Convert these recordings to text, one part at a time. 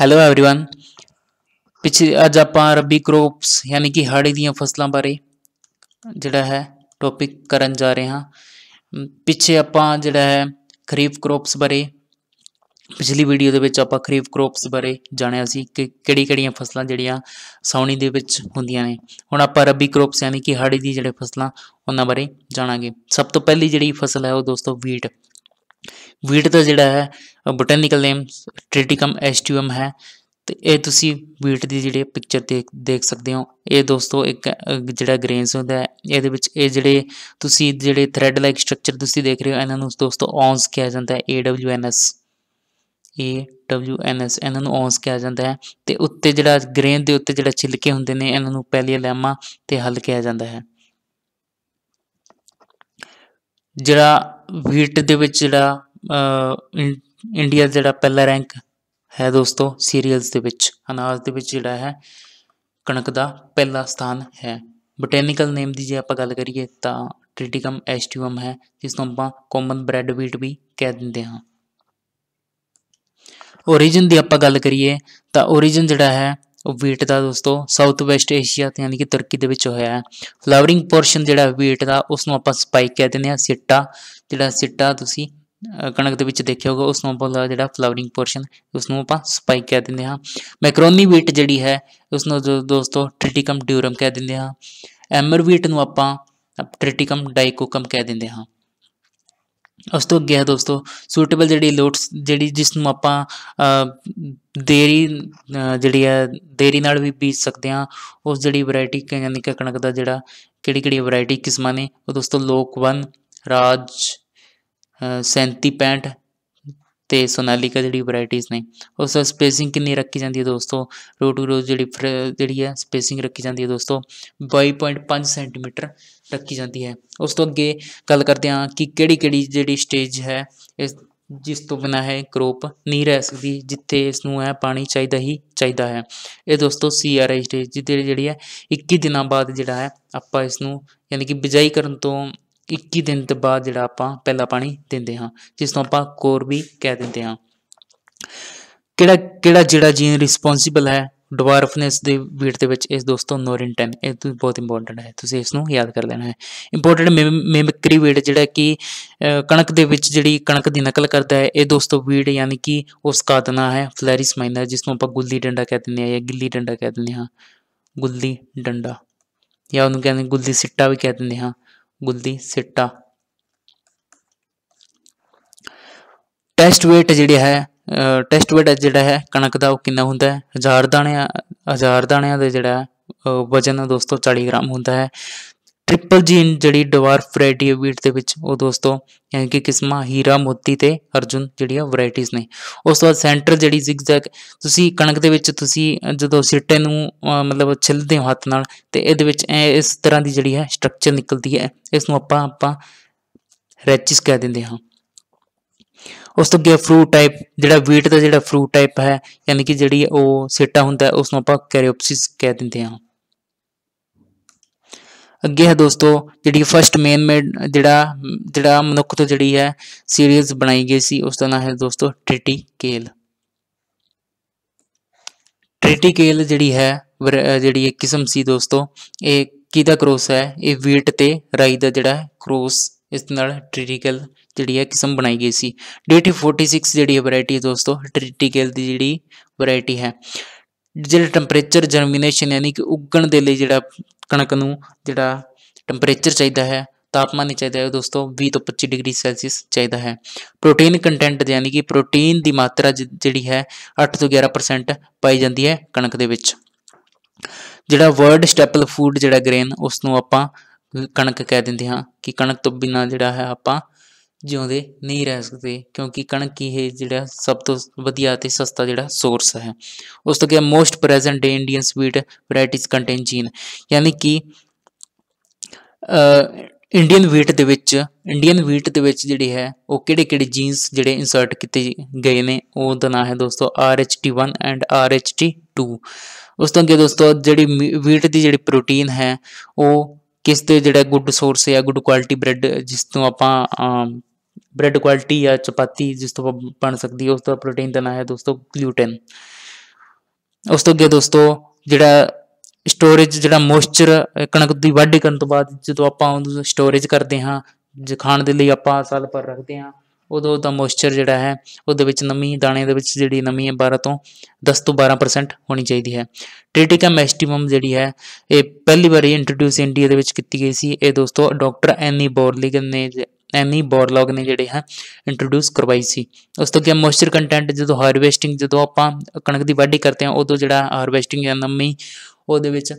hello everyone ਪਿਛੇ ਅੱਜ ਆਪਾਂ ਰਬੀ ਕ੍ਰੋਪਸ ਯਾਨੀ ਕਿ ਹਾੜੀ ਦੀਆਂ ਫਸਲਾਂ ਬਾਰੇ ਜਿਹੜਾ ਹੈ ਟੌਪਿਕ ਕਰਨ ਜਾ ਰਹੇ ਹਾਂ ਪਿਛੇ ਆਪਾਂ ਜਿਹੜਾ ਹੈ ਖਰੀਫ ਕ੍ਰੋਪਸ ਬਾਰੇ ਪਿਛਲੀ ਵੀਡੀਓ ਦੇ ਵਿੱਚ ਆਪਾਂ ਖਰੀਫ ਕ੍ਰੋਪਸ ਬਾਰੇ ਜਾਣਿਆ ਸੀ ਕਿ ਕਿਹੜੀ-ਕਿਹੜੀਆਂ ਫਸਲਾਂ ਜਿਹੜੀਆਂ ਸੌਣੀ ਦੇ ਵਿੱਚ ਹੁੰਦੀਆਂ ਨੇ ਹੁਣ ਆਪਾਂ ਰਬੀ ਕ੍ਰੋਪਸ ਯਾਨੀ ਕਿ ਹਾੜੀ ਦੀ ਜਿਹੜੇ ਫਸਲਾਂ ਉਹਨਾਂ ਬਾਰੇ ਜਾਣਾਂਗੇ ਸਭ ਤੋਂ ਪਹਿਲੀ ਜਿਹੜੀ ਫਸਲ ਹੈ ਉਹ ਦੋਸਤੋ ਵੀਟ ਵੀਟ ਦਾ ਜਿਹੜਾ ਹੈ ਬੋਟੈਨਿਕਲ ਨੇਮ ਟ੍ਰਿਟਿਕਮ ਐਸਟੀਅਮ ਹੈ ਤੇ ਇਹ ਤੁਸੀਂ ਵੀਟ ਦੀ ਜਿਹੜੇ ਪਿਕਚਰ ਦੇਖ ਦੇਖ ਸਕਦੇ ਹੋ ਇਹ ਦੋਸਤੋ ਇੱਕ ਜਿਹੜਾ ਗ੍ਰੇਨਸ ਹੁੰਦਾ ਹੈ ਇਹਦੇ ਵਿੱਚ ਇਹ ਜਿਹੜੇ ਤੁਸੀਂ ਜਿਹੜੇ ਥ੍ਰੈਡ ਲਾਈਕ ਸਟਰਕਚਰ ਤੁਸੀਂ ਦੇਖ ਰਹੇ ਹੋ ਇਹਨਾਂ ਨੂੰ ਦੋਸਤੋ ਔਨਸ ਕਿਹਾ ਜਾਂਦਾ ਹੈ ਐਨ ਐਸ ਇਹਨਾਂ ਨੂੰ ਔਨਸ ਕਿਹਾ ਜਾਂਦਾ ਹੈ ਤੇ ਉੱਤੇ ਜਿਹੜਾ ਗ੍ਰੇਨ ਦੇ ਉੱਤੇ ਜਿਹੜਾ ਛਿਲਕੇ ਹੁੰਦੇ ਨੇ ਇਹਨਾਂ ਨੂੰ ਲੈਮਾ ਤੇ ਹੱਲ ਕਿਹਾ ਜਾਂਦਾ ਹੈ ਜਿਹੜਾ ਵੀਟ ਦੇ ਵਿੱਚ ਜਿਹੜਾ ਇੰਡੀਆ ਜਿਹੜਾ ਪਹਿਲਾ ਰੈਂਕ ਹੈ ਦੋਸਤੋ ਸੀਰੀਅਲਸ ਦੇ ਵਿੱਚ ਅਨਾਜ ਦੇ ਵਿੱਚ ਜਿਹੜਾ ਹੈ ਕਣਕ ਦਾ ਪਹਿਲਾ ਸਥਾਨ ਹੈ ਬੋਟੈਨੀਕਲ ਨੇਮ ਦੀ ਜੇ ਆਪਾਂ ਗੱਲ ਕਰੀਏ ਤਾਂ ਟ੍ਰਿਟਿਕਮ ਐਸਟੀਵਮ ਹੈ ਜਿਸ ਨੂੰ ਆਪਾਂ ਕਾਮਨ ਬ੍ਰੈਡ ਵੀਟ ਵੀ ਕਹਿ ਦਿੰਦੇ ਹਾਂ origin ਦੀ ਆਪਾਂ ਗੱਲ ਕਰੀਏ ਤਾਂ origin ਜਿਹੜਾ ਹੈ ਉਹ ਵੀਟ ਦਾ ਦੋਸਤੋ ਸਾਊਥ ਵੈਸਟ ਏਸ਼ੀਆ ਤੇ ਯਾਨੀ ਕਿ ਤੁਰਕੀ ਦੇ ਵਿੱਚ ਹੋਇਆ ਹੈ ਫਲਾਵਰਿੰਗ ਪੋਰਸ਼ਨ ਜਿਹੜਾ ਵੀਟ ਦਾ ਉਸ ਨੂੰ ਆਪਾਂ ਸਪਾਈਕ ਕਹਿ ਦਿੰਦੇ ਆ ਸਿੱਟਾ ਜਿਹੜਾ ਸਿੱਟਾ ਤੁਸੀਂ ਕਣਕ ਦੇ ਵਿੱਚ ਦੇਖਿਆ ਹੋਗਾ ਉਸ ਨੂੰ ਆਪਾਂ ਜਿਹੜਾ ਫਲਾਵਰਿੰਗ ਪੋਰਸ਼ਨ ਉਸ ਨੂੰ ਆਪਾਂ ਸਪਾਈਕ ਕਹਿ ਦਿੰਦੇ ਹਾਂ ਮੈਕਰੋਨੀ ਵੀਟ ਜਿਹੜੀ ਹੈ ਉਸ ਨੂੰ ਦੋਸਤੋ ਟ੍ਰਿਟਿਕਮ ਡਿਊਰਮ ਕਹਿ ਦਿੰਦੇ ਆ ਐਮਰ ਵੀਟ ਨੂੰ ਆਪਾਂ ਟ੍ਰਿਟਿਕਮ ਡਾਈਕੋਕਮ ਕਹਿ ਦਿੰਦੇ ਹਾਂ ਉਸ ਤੋਂ ਅੱਗੇ ਹੈ ਦੋਸਤੋ ਸੂਟੇਬਲ ਜਿਹੜੀ ਲੋਟਸ ਜਿਹੜੀ ਜਿਸ ਨੂੰ ਆਪਾਂ ਦੇਰੀ ਜਿਹੜੀ ਹੈ ਦੇਰੀ ਨਾਲ ਵੀ ਬੀਜ ਸਕਦੇ ਆ ਉਸ ਜਿਹੜੀ ਵੈਰਾਈਟੀ ਯਾਨੀ ਕਿ ਕਣਕ ਦਾ ਜਿਹੜਾ ਕਿਹੜੀ ਕਿਹੜੀ ਵੈਰਾਈਟੀ ਕਿਸਮਾਂ ਨੇ ਉਹ ਦੋਸਤੋ ਲੋਕ ਰਾਜ 37 65 ਤੇ ਕਾ ਜਿਹੜੀ ਵੈਰਾਈਟੀਆਂ ਨੇ ਉਸ ਦਾ ਸਪੇਸਿੰਗ ਕਿੰਨੀ ਰੱਖੀ ਜਾਂਦੀ ਹੈ ਦੋਸਤੋ ਰੋ ਟੂ ਰੋ ਜਿਹੜੀ ਜਿਹੜੀ ਹੈ ਸਪੇਸਿੰਗ ਰੱਖੀ ਜਾਂਦੀ ਹੈ ਦੋਸਤੋ 22.5 ਸੈਂਟੀਮੀਟਰ ਰੱਖੀ ਜਾਂਦੀ ਹੈ ਉਸ ਤੋਂ ਅੱਗੇ ਗੱਲ ਕਰਦੇ ਹਾਂ ਕਿ ਕਿਹੜੀ ਕਿਹੜੀ ਜਿਹੜੀ ਸਟੇਜ ਹੈ ਇਸ ਜਿਸ ਤੋਂ ਬਿਨਾ ਹੈ ਕ੍ਰੋਪ ਨਹੀਂ ਰਹਿ ਸਕਦੀ ਜਿੱਥੇ ਇਸ ਨੂੰ ਹੈ ਪਾਣੀ ਚਾਹੀਦਾ ਹੀ ਚਾਹੀਦਾ ਹੈ ਇਹ ਦੋਸਤੋ ਆਈ ਸਟੇਜ ਜਿਹਦੇ ਜਿਹੜੀ ਹੈ 21 ਦਿਨਾਂ ਬਾਅਦ ਜਿਹੜਾ ਹੈ ਆਪਾਂ ਇਸ ਨੂੰ ਯਾਨੀ ਕਿ ਬਿਜਾਈ ਕਰਨ ਤੋਂ 21 ਦਿਨ ਤੋਂ ਬਾਅਦ ਜਿਹੜਾ ਆਪਾਂ ਪਹਿਲਾ ਪਾਣੀ ਦਿੰਦੇ ਹਾਂ ਜਿਸ ਤੋਂ ਆਪਾਂ ਕੋਰ ਵੀ ਕਹਿ ਦਿੰਦੇ ਹਾਂ ਕਿਹੜਾ ਕਿਹੜਾ ਜਿਹੜਾ ਜੀਨ ਰਿਸਪੌਂਸੀਬਲ ਹੈ ਡਵਾਰਫਨੈਸ ਦੇ ਵੀਟ ਦੇ ਵਿੱਚ ਇਸ ਦੋਸਤੋ ਨੋਰਿੰਟਨ ਇਹ ਬਹੁਤ ਇੰਪੋਰਟੈਂਟ ਹੈ ਤੁਸੀਂ ਇਸ ਨੂੰ ਯਾਦ ਕਰ ਲੈਣਾ ਹੈ ਇੰਪੋਰਟੈਂਟ ਮਿਮਿਕਰੀ ਵੀਟ ਜਿਹੜਾ ਕਿ ਕਣਕ ਦੇ ਵਿੱਚ ਜਿਹੜੀ ਕਣਕ ਦੀ ਨਕਲ ਕਰਦਾ ਹੈ ਇਹ ਦੋਸਤੋ ਵੀਟ ਯਾਨੀ ਕਿ ਉਸ ਕਾਦਨਾ ਹੈ ਫਲੈਰਿਸ ਮਾਈਨਰ ਜਿਸ ਨੂੰ ਆਪਾਂ ਗੁੱਲੀ ਡੰਡਾ ਕਹਿ ਦਿੰਦੇ ਹਾਂ ਜਾਂ ਗਿੱਲੀ ਡੰਡਾ ਕਹਿ ਦਿੰਦੇ ਹਾਂ ਗੁੱਲੀ ਡੰਡਾ ਜਾਂ ਉਹਨੂੰ ਕਹਿੰਦੇ ਗੁੱਲੀ ਸਿੱਟਾ ਵੀ ਕਹਿ ਦਿੰਦੇ ਹਾਂ ਗੁੱਲੀ ਸਿੱਟਾ ਟੈਸਟ weight ਜਿਹੜਾ ਹੈ ਟੈਸਟ weight ਜਿਹੜਾ ਹੈ ਕਣਕ ਦਾ ਉਹ ਕਿੰਨਾ ਹੁੰਦਾ ਹੈ ਹਜ਼ਾਰ ਦਾਣਿਆਂ ਹਜ਼ਾਰ ਦਾਣਿਆਂ ਦਾ ਜਿਹੜਾ ਵਜਨ ਦੋਸਤੋ 40 ਗ੍ਰਾਮ ਹੁੰਦਾ ਹੈ ਟ੍ਰਿਪਲ ਜੀਨ ਜਿਹੜੀ ਡਵਾਰਫ ਵੈਰਾਈਟੀ ਆ ਵੀਟ ਦੇ ਵਿੱਚ ਉਹ ਦੋਸਤੋ ਯਾਨੀ ਕਿ ਕਿਸਮਾਂ ਹੀਰਾ ਮੋਤੀ ਤੇ ਅਰਜੁਨ ਜਿਹੜੀਆਂ ਵੈਰਾਈਟੀਆਂ ਨੇ ਉਸ ਤੋਂ ਬਾਅਦ ਸੈਂਟਰ ਜਿਹੜੀ ਜ਼ਿਗਜ਼ੈਗ ਤੁਸੀਂ ਕਣਕ ਦੇ ਵਿੱਚ ਤੁਸੀਂ ਜਦੋਂ ਸਿੱਟੇ ਨੂੰ ਮਤਲਬ ਛਿਲਦੇ ਹੋ ਹੱਥ ਨਾਲ ਤੇ ਇਹਦੇ ਵਿੱਚ ਇਸ ਤਰ੍ਹਾਂ ਦੀ ਜਿਹੜੀ ਹੈ ਸਟਰਕਚਰ ਨਿਕਲਦੀ ਹੈ ਇਸ ਨੂੰ ਆਪਾਂ ਆਪਾਂ ਰੈਚਿਸ ਕਹਿ ਦਿੰਦੇ ਹਾਂ ਉਸ ਤੋਂ ਅੱਗੇ ਫਰੂਟ ਟਾਈਪ ਜਿਹੜਾ ਵੀਟ ਦਾ ਜਿਹੜਾ ਫਰੂਟ ਟਾਈਪ ਹੈ ਯਾਨੀ ਕਿ ਜਿਹੜੀ ਉਹ ਸਿੱਟਾ ਹੁੰਦਾ ਉਸ ਨੂੰ ਆਪਾਂ ਕੈਰੀਓਪਸਿਸ ਕਹਿ ਦਿੰਦੇ ਹਾਂ ਅੱਗੇ ਹੈ ਦੋਸਤੋ ਜਿਹੜੀ ਫਰਸਟ ਮੇਨ ਮੇਡ ਜਿਹੜਾ ਜਿਹੜਾ ਮਨੁੱਖ ਤੋਂ ਜਿਹੜੀ ਹੈ ਸੀਰੀਜ਼ ਬਣਾਈ ਗਈ ਸੀ ਉਸ ਦਾ ਨਾਮ ਹੈ ਦੋਸਤੋ ਟ੍ਰਿਟੀਕੇਲ ਕੇਲ ਜਿਹੜੀ ਹੈ ਜਿਹੜੀ ਇੱਕ ਕਿਸਮ ਸੀ ਦੋਸਤੋ ਇਹ ਕਿਹਦਾ ਕ੍ਰੋਸ ਹੈ ਇਹ ਵੀਟ ਤੇ ਰਾਈ ਦਾ ਜਿਹੜਾ ਕ੍ਰੋਸ ਇਸ ਨਾਲ ਟ੍ਰਿਟੀਕਲ ਜਿਹੜੀ ਹੈ ਕਿਸਮ ਬਣਾਈ ਗਈ ਸੀ ਡੇਟੀ 46 ਜਿਹੜੀ ਹੈ ਵੈਰਾਈਟੀ ਦੋਸਤੋ ਟ੍ਰਿਟੀਕਲ ਦੀ ਜਿਹੜੀ ਵੈਰਾਈਟੀ ਹੈ ਜਿਹੜਾ ਟੈਂਪਰੇਚਰ ਜਰਮੀਨੇਸ਼ਨ ਯਾਨੀ ਕਿ ਉੱਗਣ ਦੇ ਲਈ ਜਿਹੜਾ ਕਣਕ ਨੂੰ ਜਿਹੜਾ ਟੈਂਪਰੇਚਰ ਚਾਹੀਦਾ ਹੈ ਤਾਪਮਾਨ ਚਾਹੀਦਾ ਹੈ ਦੋਸਤੋ 20 ਤੋਂ 25 ਡਿਗਰੀ ਸੈਲਸੀਅਸ ਚਾਹੀਦਾ ਹੈ ਪ੍ਰੋਟੀਨ ਕੰਟੈਂਟ ਯਾਨੀ ਕਿ ਪ੍ਰੋਟੀਨ ਦੀ ਮਾਤਰਾ ਜਿਹੜੀ ਹੈ 8 ਤੋਂ 11% ਪਾਈ ਜਾਂਦੀ ਹੈ ਕਣਕ ਦੇ ਵਿੱਚ ਜਿਹੜਾ ਵਰਡ ਸਟੈਪਲ ਫੂਡ ਜਿਹੜਾ ਗ੍ਰੇਨ ਉਸ ਨੂੰ ਆਪਾਂ ਕਣਕ ਕਹਿ ਦਿੰਦੇ ਹਾਂ ਕਿ ਕਣਕ ਤੋਂ ਬਿਨਾ ਜਿਹੜਾ ਹੈ ਆਪਾਂ ਜਿਉਂਦੇ ਨਹੀਂ ਰਹਿ ਸਕਦੇ ਕਿਉਂਕਿ ਕਣਕ ਹੀ ਜਿਹੜਾ ਸਭ ਤੋਂ ਵਧੀਆ ਤੇ ਸਸਤਾ ਜਿਹੜਾ ਸੋਰਸ ਹੈ ਉਸ ਤੋਂ ਕਿ most present day Indian sweet varieties contain gene ਯਾਨੀ ਕਿ ਇੰਡੀਅਨ ਵੀਟ ਦੇ ਵਿੱਚ ਇੰਡੀਅਨ ਵੀਟ ਦੇ ਵਿੱਚ ਜਿਹੜੀ ਹੈ ਉਹ ਕਿਹੜੇ ਕਿਹੜੇ ਜੀਨਸ ਜਿਹੜੇ ਇਨਸਰਟ ਕੀਤੇ ਗਏ ਨੇ ਉਹ ਦਾ ਨਾਮ ਹੈ ਦੋਸਤੋ RHT1 ਐਂਡ RHT2 ਉਸ ਤੋਂ ਅੱਗੇ ਦੋਸਤੋ ਜਿਹੜੀ ਵੀਟ ਦੀ ਜਿਹੜੀ ਪ੍ਰੋਟੀਨ ਹੈ ਉਹ ਕਿਸ ਤੇ ਜਿਹੜਾ ਗੁੱਡ ਸੋਰਸ ਹੈ ਗੁੱਡ ਕੁਆਲਿਟੀ ਬ੍ਰੈਡ ਜਿਸ ਤੋਂ ਆਪਾਂ ਬ੍ਰੈਡ ਕੁਆਲਿਟੀ ਜਾਂ ਚਪਾਤੀ ਜਿਸ ਤੋਂ ਬਣ ਸਕਦੀ ਹੈ ਉਸ ਤੋਂ ਪ੍ਰੋਟੀਨ ਦਾ ਨਾ ਹੈ ਦੋਸਤੋ ਗਲੂਟਨ ਉਸ ਤੋਂ ਅੱਗੇ ਦੋਸਤੋ ਜਿਹੜਾ ਸਟੋਰੇਜ ਜਿਹੜਾ ਮੋਇਸਚਰ ਕਣਕ ਦੀ ਵਾਢੀ ਕਰਨ ਤੋਂ ਬਾਅਦ ਜਦੋਂ ਆਪਾਂ ਉਹਨੂੰ ਸਟੋਰੇਜ ਕਰਦੇ ਹਾਂ ਖਾਣ ਦੇ ਲਈ ਆਪਾਂ ਸਾਲ ਪਰ ਰੱਖਦੇ ਹਾਂ ਉਦੋਂ ਦਾ ਮੋਇਸਚਰ ਜਿਹੜਾ ਹੈ ਉਹਦੇ ਵਿੱਚ ਨਮੀ ਦਾਣੇ ਦੇ ਵਿੱਚ ਜਿਹੜੀ ਨਮੀ ਹੈ 12 ਤੋਂ 10 ਤੋਂ 12% ਹੋਣੀ ਚਾਹੀਦੀ ਹੈ ਟ੍ਰਿਟਿਕਾ ਮੈਸਟੀਮਮ ਜਿਹੜੀ ਹੈ ਇਹ ਪਹਿਲੀ ਵਾਰੀ ਇੰਟਰੋਡਿਊਸ ਇੰਡੀਆ ਦੇ ਵਿੱਚ ਕੀਤੀ ਗਈ ਸੀ ਇਹ ਦੋਸਤੋ ਡਾਕਟਰ ਐਨੀ ਬੋਰਲੀਗਨ ਨੇ ਐਮੀ ਬੋਰਲੌਗ ਨੇ ਜਿਹੜੇ ਹਨ ਇੰਟਰੋਡਿਊਸ ਕਰਵਾਈ ਸੀ ਉਸ ਤੋਂ ਅੱਗੇ ਮੋਇਸਚਰ ਕੰਟੈਂਟ ਜਦੋਂ ਹਾਰਵੈਸਟਿੰਗ ਜਦੋਂ ਆਪਾਂ ਕਣਕ ਦੀ ਵਾਢੀ ਕਰਦੇ ਹਾਂ ਉਦੋਂ ਜਿਹੜਾ ਹਾਰਵੈਸਟਿੰਗ ਜਾਂ ਨਮੀ ਉਹਦੇ ਵਿੱਚ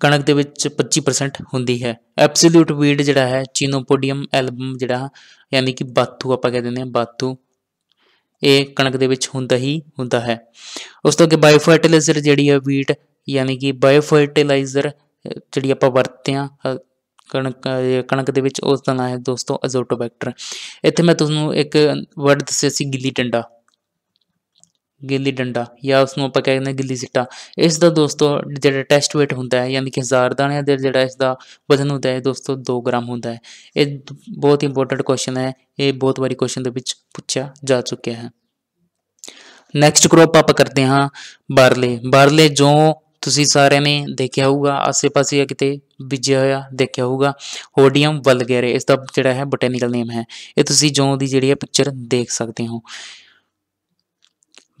ਕਣਕ ਦੇ ਵਿੱਚ 25% ਹੁੰਦੀ ਹੈ ਐਬਸੋਲਿਊਟ ਵੀਡ ਜਿਹੜਾ ਹੈ ਚੀਨੋਪੋਡੀਅਮ ਐਲਬਮ ਜਿਹੜਾ ਯਾਨੀ ਕਿ ਬਾਤੂ ਆਪਾਂ ਕਹਿ ਦਿੰਦੇ ਹਾਂ ਬਾਤੂ ਇਹ ਕਣਕ ਦੇ ਵਿੱਚ ਹੁੰਦਾ ਹੀ ਹੁੰਦਾ ਹੈ ਉਸ ਤੋਂ ਅੱਗੇ ਬਾਇਓਫਰਟੀਲਾਈਜ਼ਰ ਜਿਹੜੀ ਹੈ ਵੀਟ ਯਾਨੀ ਕਿ ਬਾਇਓਫਰਟੀਲਾਈਜ਼ਰ ਜਿਹੜੀ ਆਪਾਂ ਵਰਤਦੇ ਆ ਕਣਕ ਕਣਕ ਦੇ ਵਿੱਚ ਉਸ ਦਾ ਨਾਮ ਹੈ ਦੋਸਤੋ ਅਜ਼ੋਟੋਬੈਕਟਰ ਇੱਥੇ ਮੈਂ ਤੁਹਾਨੂੰ ਇੱਕ ਵਰਡ ਦੱਸਿਆ ਸੀ ਗਿੱਲੀ ਡੰਡਾ ਗਿੱਲੀ ਡੰਡਾ ਜਾਂ ਉਸ ਨੂੰ ਆਪਾਂ ਕਹਿੰਦੇ ਗਿੱਲੀ ਸਿੱਟਾ ਇਸ ਦਾ ਦੋਸਤੋ ਜਿਹੜਾ ਟੈਸਟ weight ਹੁੰਦਾ ਹੈ ਯਾਨੀ ਕਿ 1000 ਦਾਣਿਆਂ ਦੇ ਜਿਹੜਾ ਇਸ ਦਾ ਵਜ਼ਨ ਹੁੰਦਾ ਹੈ ਦੋਸਤੋ 2 ਗ੍ਰਾਮ ਹੁੰਦਾ ਹੈ ਇਹ ਬਹੁਤ ਇੰਪੋਰਟੈਂਟ ਕੁਐਸਚਨ ਹੈ ਇਹ ਬਹੁਤ ਵਾਰੀ ਕੁਐਸਚਨ ਦੇ ਵਿੱਚ ਪੁੱਛਿਆ ਜਾ ਚੁੱਕਿਆ ਹੈ ਨੈਕਸਟ ਗਰੁੱਪ ਆਪਾਂ ਕਰਦੇ ਹਾਂ ਬਾਰਲੇ ਬਾਰਲੇ ਜੋ ਤੁਸੀਂ ਸਾਰਿਆਂ ਨੇ ਦੇਖਿਆ ਹੋਊਗਾ ਆਸੇ-ਪਾਸੇ ਜਾਂ ਕਿਤੇ ਬੀਜਿਆ ਦੇਖਿਆ ਹੋਊਗਾ ਹੋਡੀਅਮ ਵਲਗੇਰੇ ਇਸ ਦਾ ਜਿਹੜਾ ਹੈ ਬੋਟੈਨੀਕਲ ਨੇਮ ਹੈ ਇਹ ਤੁਸੀਂ ਜੋ ਦੀ ਜਿਹੜੀ ਹੈ ਪਿਕਚਰ ਦੇਖ ਸਕਦੇ ਹੋ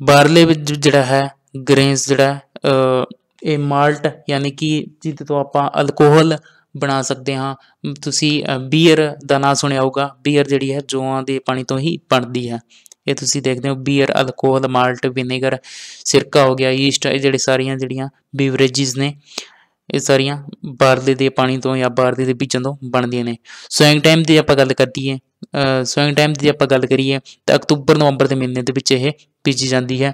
ਬਾਰਲੇ ਵਿੱਚ ਜਿਹੜਾ ਹੈ ਗ੍ਰੇਨਸ ਜਿਹੜਾ ਇਹ ਮਾਲਟ ਯਾਨੀ ਕਿ ਜਿੱਦੇ ਤੋਂ ਆਪਾਂ ਅਲਕੋਹਲ ਬਣਾ ਸਕਦੇ ਹਾਂ ਤੁਸੀਂ ਬੀਅਰ ਦਾ ਨਾਮ ਸੁਣਿਆ ਹੋਊਗਾ ਬੀਅਰ ਜਿਹੜੀ ਹੈ ਜੋਆਂ ਦੇ ਪਾਣੀ ਤੋਂ ਹੀ ਬਣਦੀ ਹੈ ਇਹ ਤੁਸੀਂ ਦੇਖਦੇ ਹੋ ਬੀਅਰ ਅਲਕੋਹਲ ਮਾਲਟ ਵਿਨੇਗਰ ਸਿਰਕਾ ਹੋ ਗਿਆ ਯੀਸਟ ਇਹ ਜਿਹੜੇ ਸਾਰੀਆਂ ਜਿਹੜੀਆਂ ਬੀਵਰੇਜਸ ਨੇ ਇਹ ਸਾਰੀਆਂ ਬਾਰਲੇ ਦੇ ਪਾਣੀ ਤੋਂ ਜਾਂ ਬਾਰਲੇ ਦੇ ਬੀਜਾਂ ਤੋਂ ਬਣਦੀਆਂ ਨੇ ਸੋਇੰਗ ਟਾਈਮ ਦੀ ਆਪਾਂ ਗੱਲ ਹੈ ਸੋਇੰਗ ਟਾਈਮ ਦੀ ਆਪਾਂ ਗੱਲ ਕਰੀਏ ਤਾਂ ਅਕਤੂਬਰ ਨਵੰਬਰ ਦੇ ਮਹੀਨੇ ਦੇ ਵਿੱਚ ਇਹ ਬੀਜੀ ਜਾਂਦੀ ਹੈ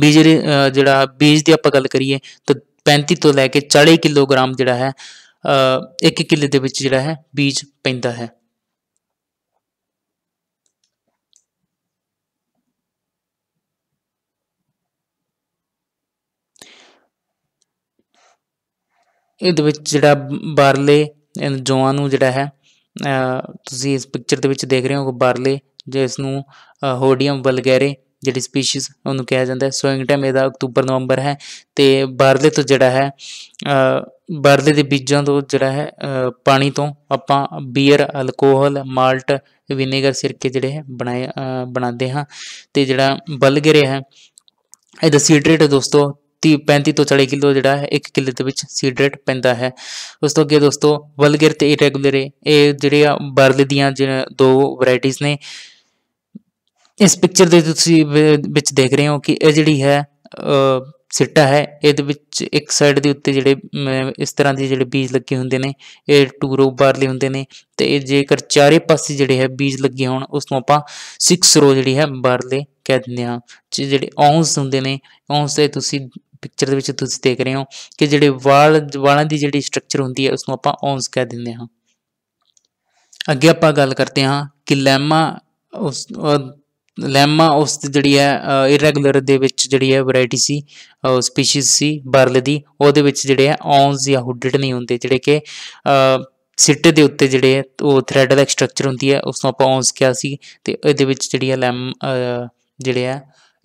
ਬੀਜ ਜਿਹੜਾ ਬੀਜ ਦੀ ਆਪਾਂ ਗੱਲ ਕਰੀਏ ਤਾਂ 35 ਤੋਂ ਲੈ ਕੇ 40 ਕਿਲੋਗ੍ਰਾਮ ਜਿਹੜਾ ਹੈ 1 ਕਿੱਲੇ ਦੇ ਵਿੱਚ ਜਿਹੜਾ ਹੈ ਬੀਜ ਪੈਂਦਾ ਹੈ ਇਹਦੇ ਵਿੱਚ ਜਿਹੜਾ ਬਰਲੇ ਜੌਆਂ ਨੂੰ ਜਿਹੜਾ ਹੈ ਤੁਸੀਂ ਇਸ ਪਿਕਚਰ ਦੇ ਵਿੱਚ ਦੇਖ ਰਹੇ ਹੋ ਬਰਲੇ ਜਿਸ ਨੂੰ ਹੋਡੀਅਮ ਬਲਗੇਰੇ ਜਿਹੜੀ ਸਪੀਸੀਜ਼ ਉਹਨੂੰ ਕਿਹਾ ਜਾਂਦਾ ਹੈ ਸੋਇੰਗ ਟਾਈਮ ਇਹਦਾ ਅਕਤੂਬਰ ਨਵੰਬਰ ਹੈ ਤੇ ਬਾਰਲੇ ਤੋਂ ਜਿਹੜਾ ਹੈ ਬਾਰਲੇ ਦੇ ਬੀਜਾਂ ਤੋਂ ਜਿਹੜਾ ਹੈ ਪਾਣੀ ਤੋਂ ਆਪਾਂ ਬੀਅਰ ਅਲਕੋਹਲ ਮਾਲਟ ਵਿਨੇਗਰ ਸਿਰਕੇ ਜਿਹੜੇ ਬਣਾਏ ਬਣਾਉਂਦੇ ਹਾਂ ਤੇ ਜਿਹੜਾ ਬਲਗਰੇ ਹੈ ਇਹਦਾ ਸੀਟਰੇਟ ਦੋਸਤੋ 30 35 ਤੋਂ 40 ਕਿਲੋ ਜਿਹੜਾ ਹੈ 1 ਕਿਲੋ ਦੇ ਵਿੱਚ ਸੀਡਰੇਟ ਪੈਂਦਾ ਹੈ ਉਸ ਤੋਂ ਅੱਗੇ ਦੋਸਤੋ ਵਲਗਰ ਤੇ ਇਰੈਗੂਲਰ ਇਹ ਜਿਹੜੇ ਆ ਬਰਲ ਦੀਆਂ ਦੋ ਵੈਰਾਈਟੀਆਂ ਨੇ ਇਸ ਪਿਕਚਰ ਦੇ ਤੁਸੀਂ ਵਿੱਚ ਦੇਖ ਰਹੇ ਹੋ ਕਿ ਇਹ ਜਿਹੜੀ ਹੈ ਸਿੱਟਾ ਹੈ ਇਹਦੇ ਵਿੱਚ ਇੱਕ ਸਾਈਡ ਦੇ ਉੱਤੇ ਜਿਹੜੇ ਇਸ ਤਰ੍ਹਾਂ ਦੇ ਜਿਹੜੇ ਬੀਜ ਲੱਗੇ ਹੁੰਦੇ ਨੇ ਇਹ ਟੂ ਰੋ ਬਾਰਲੇ ਹੁੰਦੇ ਨੇ ਤੇ ਇਹ ਜੇਕਰ ਚਾਰੇ ਪਾਸੇ ਜਿਹੜੇ ਹੈ ਬੀਜ ਲੱਗੇ ਹੋਣ ਉਸ ਨੂੰ ਆਪਾਂ 6 ਰੋ ਜਿਹੜੀ ਹੈ ਬਾਰਲੇ ਕਹਿ ਦਿੰਦੇ ਹਾਂ ਜਿਹੜੇ ਔਂਸ ਹੁੰਦੇ ਨੇ ਔਂਸ ਤੇ ਤੁਸੀਂ ਪਿਕਚਰ ਦੇ ਵਿੱਚ ਤੁਸੀਂ ਦੇਖ ਰਹੇ ਹੋ ਕਿ ਜਿਹੜੇ ਵਾਲ ਵਾਲਾਂ ਦੀ ਜਿਹੜੀ ਸਟਰਕਚਰ ਹੁੰਦੀ ਹੈ ਉਸ ਨੂੰ ਆਪਾਂ ਔਨਸ ਕਹਿ ਦਿੰਦੇ ਹਾਂ ਅੱਗੇ ਆਪਾਂ ਗੱਲ ਕਰਦੇ ਹਾਂ ਕਿ ਲੈਮਾ ਉਸ ਲੈਮਾ ਉਸ ਜਿਹੜੀ ਹੈ ਇਰੈਗੂਲਰ ਦੇ ਵਿੱਚ ਜਿਹੜੀ ਹੈ ਵੈਰਾਈਟੀ ਸੀ ਸਪੀਸੀਜ਼ ਸੀ ਬਰਲ ਦੀ ਉਹਦੇ ਵਿੱਚ ਜਿਹੜੇ ਹੈ ਔਨਸ ਜਾਂ ਹੁੱਡਡ ਨਹੀਂ ਹੁੰਦੇ ਜਿਹੜੇ ਕਿ ਸਿੱਟ ਦੇ ਉੱਤੇ ਜਿਹੜੇ ਉਹ ਥ੍ਰੈਡ ਦਾ ਸਟਰਕਚਰ ਹੁੰਦੀ ਹੈ ਉਸ ਨੂੰ ਆਪਾਂ ਔਨਸ ਕਿਹਾ ਸੀ ਤੇ ਇਹਦੇ ਵਿੱਚ ਜਿਹੜੀ ਹੈ ਲੈਮ ਜਿਹੜੇ ਹੈ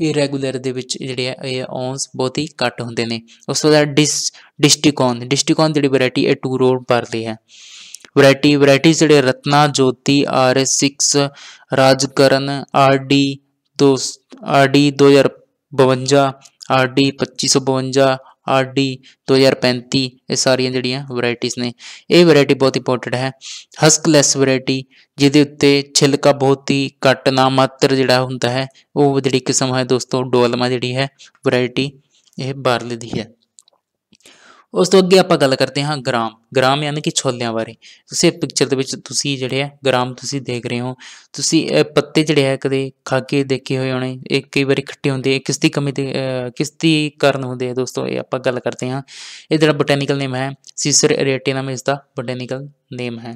ਇਰੈਗੂਲਰ ਦੇ ਵਿੱਚ ਜਿਹੜੇ ਆ ਇਹ ਔਨਸ ਬਹੁਤ ਹੀ ਘੱਟ ਹੁੰਦੇ ਨੇ ਉਸ ਤੋਂ ਬਾਅਦ ਡਿਸ ਡਿਸਟ੍ਰਿਕੋਨ ਡਿਸਟ੍ਰਿਕੋਨ ਜਿਹੜੀ ਵੈਰਾਈਟੀ ਇਹ ਟੂ ਰੋਡ ਭਰਦੀ ਹੈ ਵੈਰਾਈਟੀ ਵੈਰਾਈਟੀ ਜਿਹੜੇ Ratna Jyoti R S 6 Rajkaran R D 2 R D 2052 R D पच्चीस सौ बवंजा ਆਰਡੀ 2035 ਇਹ ਸਾਰੀਆਂ ਜਿਹੜੀਆਂ ਵੈਰਾਈਟੀਆਂ ਨੇ ਇਹ ਵੈਰਾਈਟੀ ਬਹੁਤ ਇੰਪੋਰਟੈਂਟ ਹੈ ਹਸਕਲੈਸ ਵੈਰਾਈਟੀ ਜਿਹਦੇ ਉੱਤੇ ਛਿਲਕਾ ਬਹੁਤ ਹੀ ਘੱਟ ਨਾ ਮਾਤਰ ਜਿਹੜਾ ਹੁੰਦਾ ਹੈ ਉਹ ਜਿਹੜੀ ਕਿਸਮ ਹੈ ਦੋਸਤੋ ਡੋਲਮਾ ਜਿਹੜੀ ਹੈ ਵੈਰਾਈਟੀ ਇਹ ਬਾਰਲੇ ਦੀ ਹੈ ਉਸ ਤੋਂ ਅੱਗੇ ਆਪਾਂ ਗੱਲ ਕਰਦੇ ਹਾਂ ਗ੍ਰਾਮ ਗ੍ਰਾਮ ਯਾਨੀ ਕਿ ਛੋਲਿਆਂ ਬਾਰੇ ਤੁਸੀਂ ਪਿਕਚਰ ਦੇ ਵਿੱਚ ਤੁਸੀਂ ਜਿਹੜੇ ਆ ਗ੍ਰਾਮ ਤੁਸੀਂ ਦੇਖ ਰਹੇ ਹੋ ਤੁਸੀਂ ਇਹ ਪੱਤੇ ਜਿਹੜੇ ਆ ਕਦੇ ਖਾ ਕੇ ਦੇਖੇ ਹੋਏ ਹੋਣੇ ਇਹ ਕਈ ਵਾਰੀ ਖੱਟੇ ਹੁੰਦੇ ਕਿਸ ਦੀ ਕਮੀ ਦੇ ਕਿਸ ਦੀ ਕਾਰਨ ਹੁੰਦੇ ਆ ਦੋਸਤੋ ਇਹ ਆਪਾਂ ਗੱਲ ਕਰਦੇ ਹਾਂ ਇਹ ਜਿਹੜਾ ਬੋਟੈਨੀਕਲ ਨੇਮ ਹੈ ਸੀਸਰ ਨਾਮ ਇਸ ਦਾ ਬੋਟੈਨੀਕਲ ਨੇਮ ਹੈ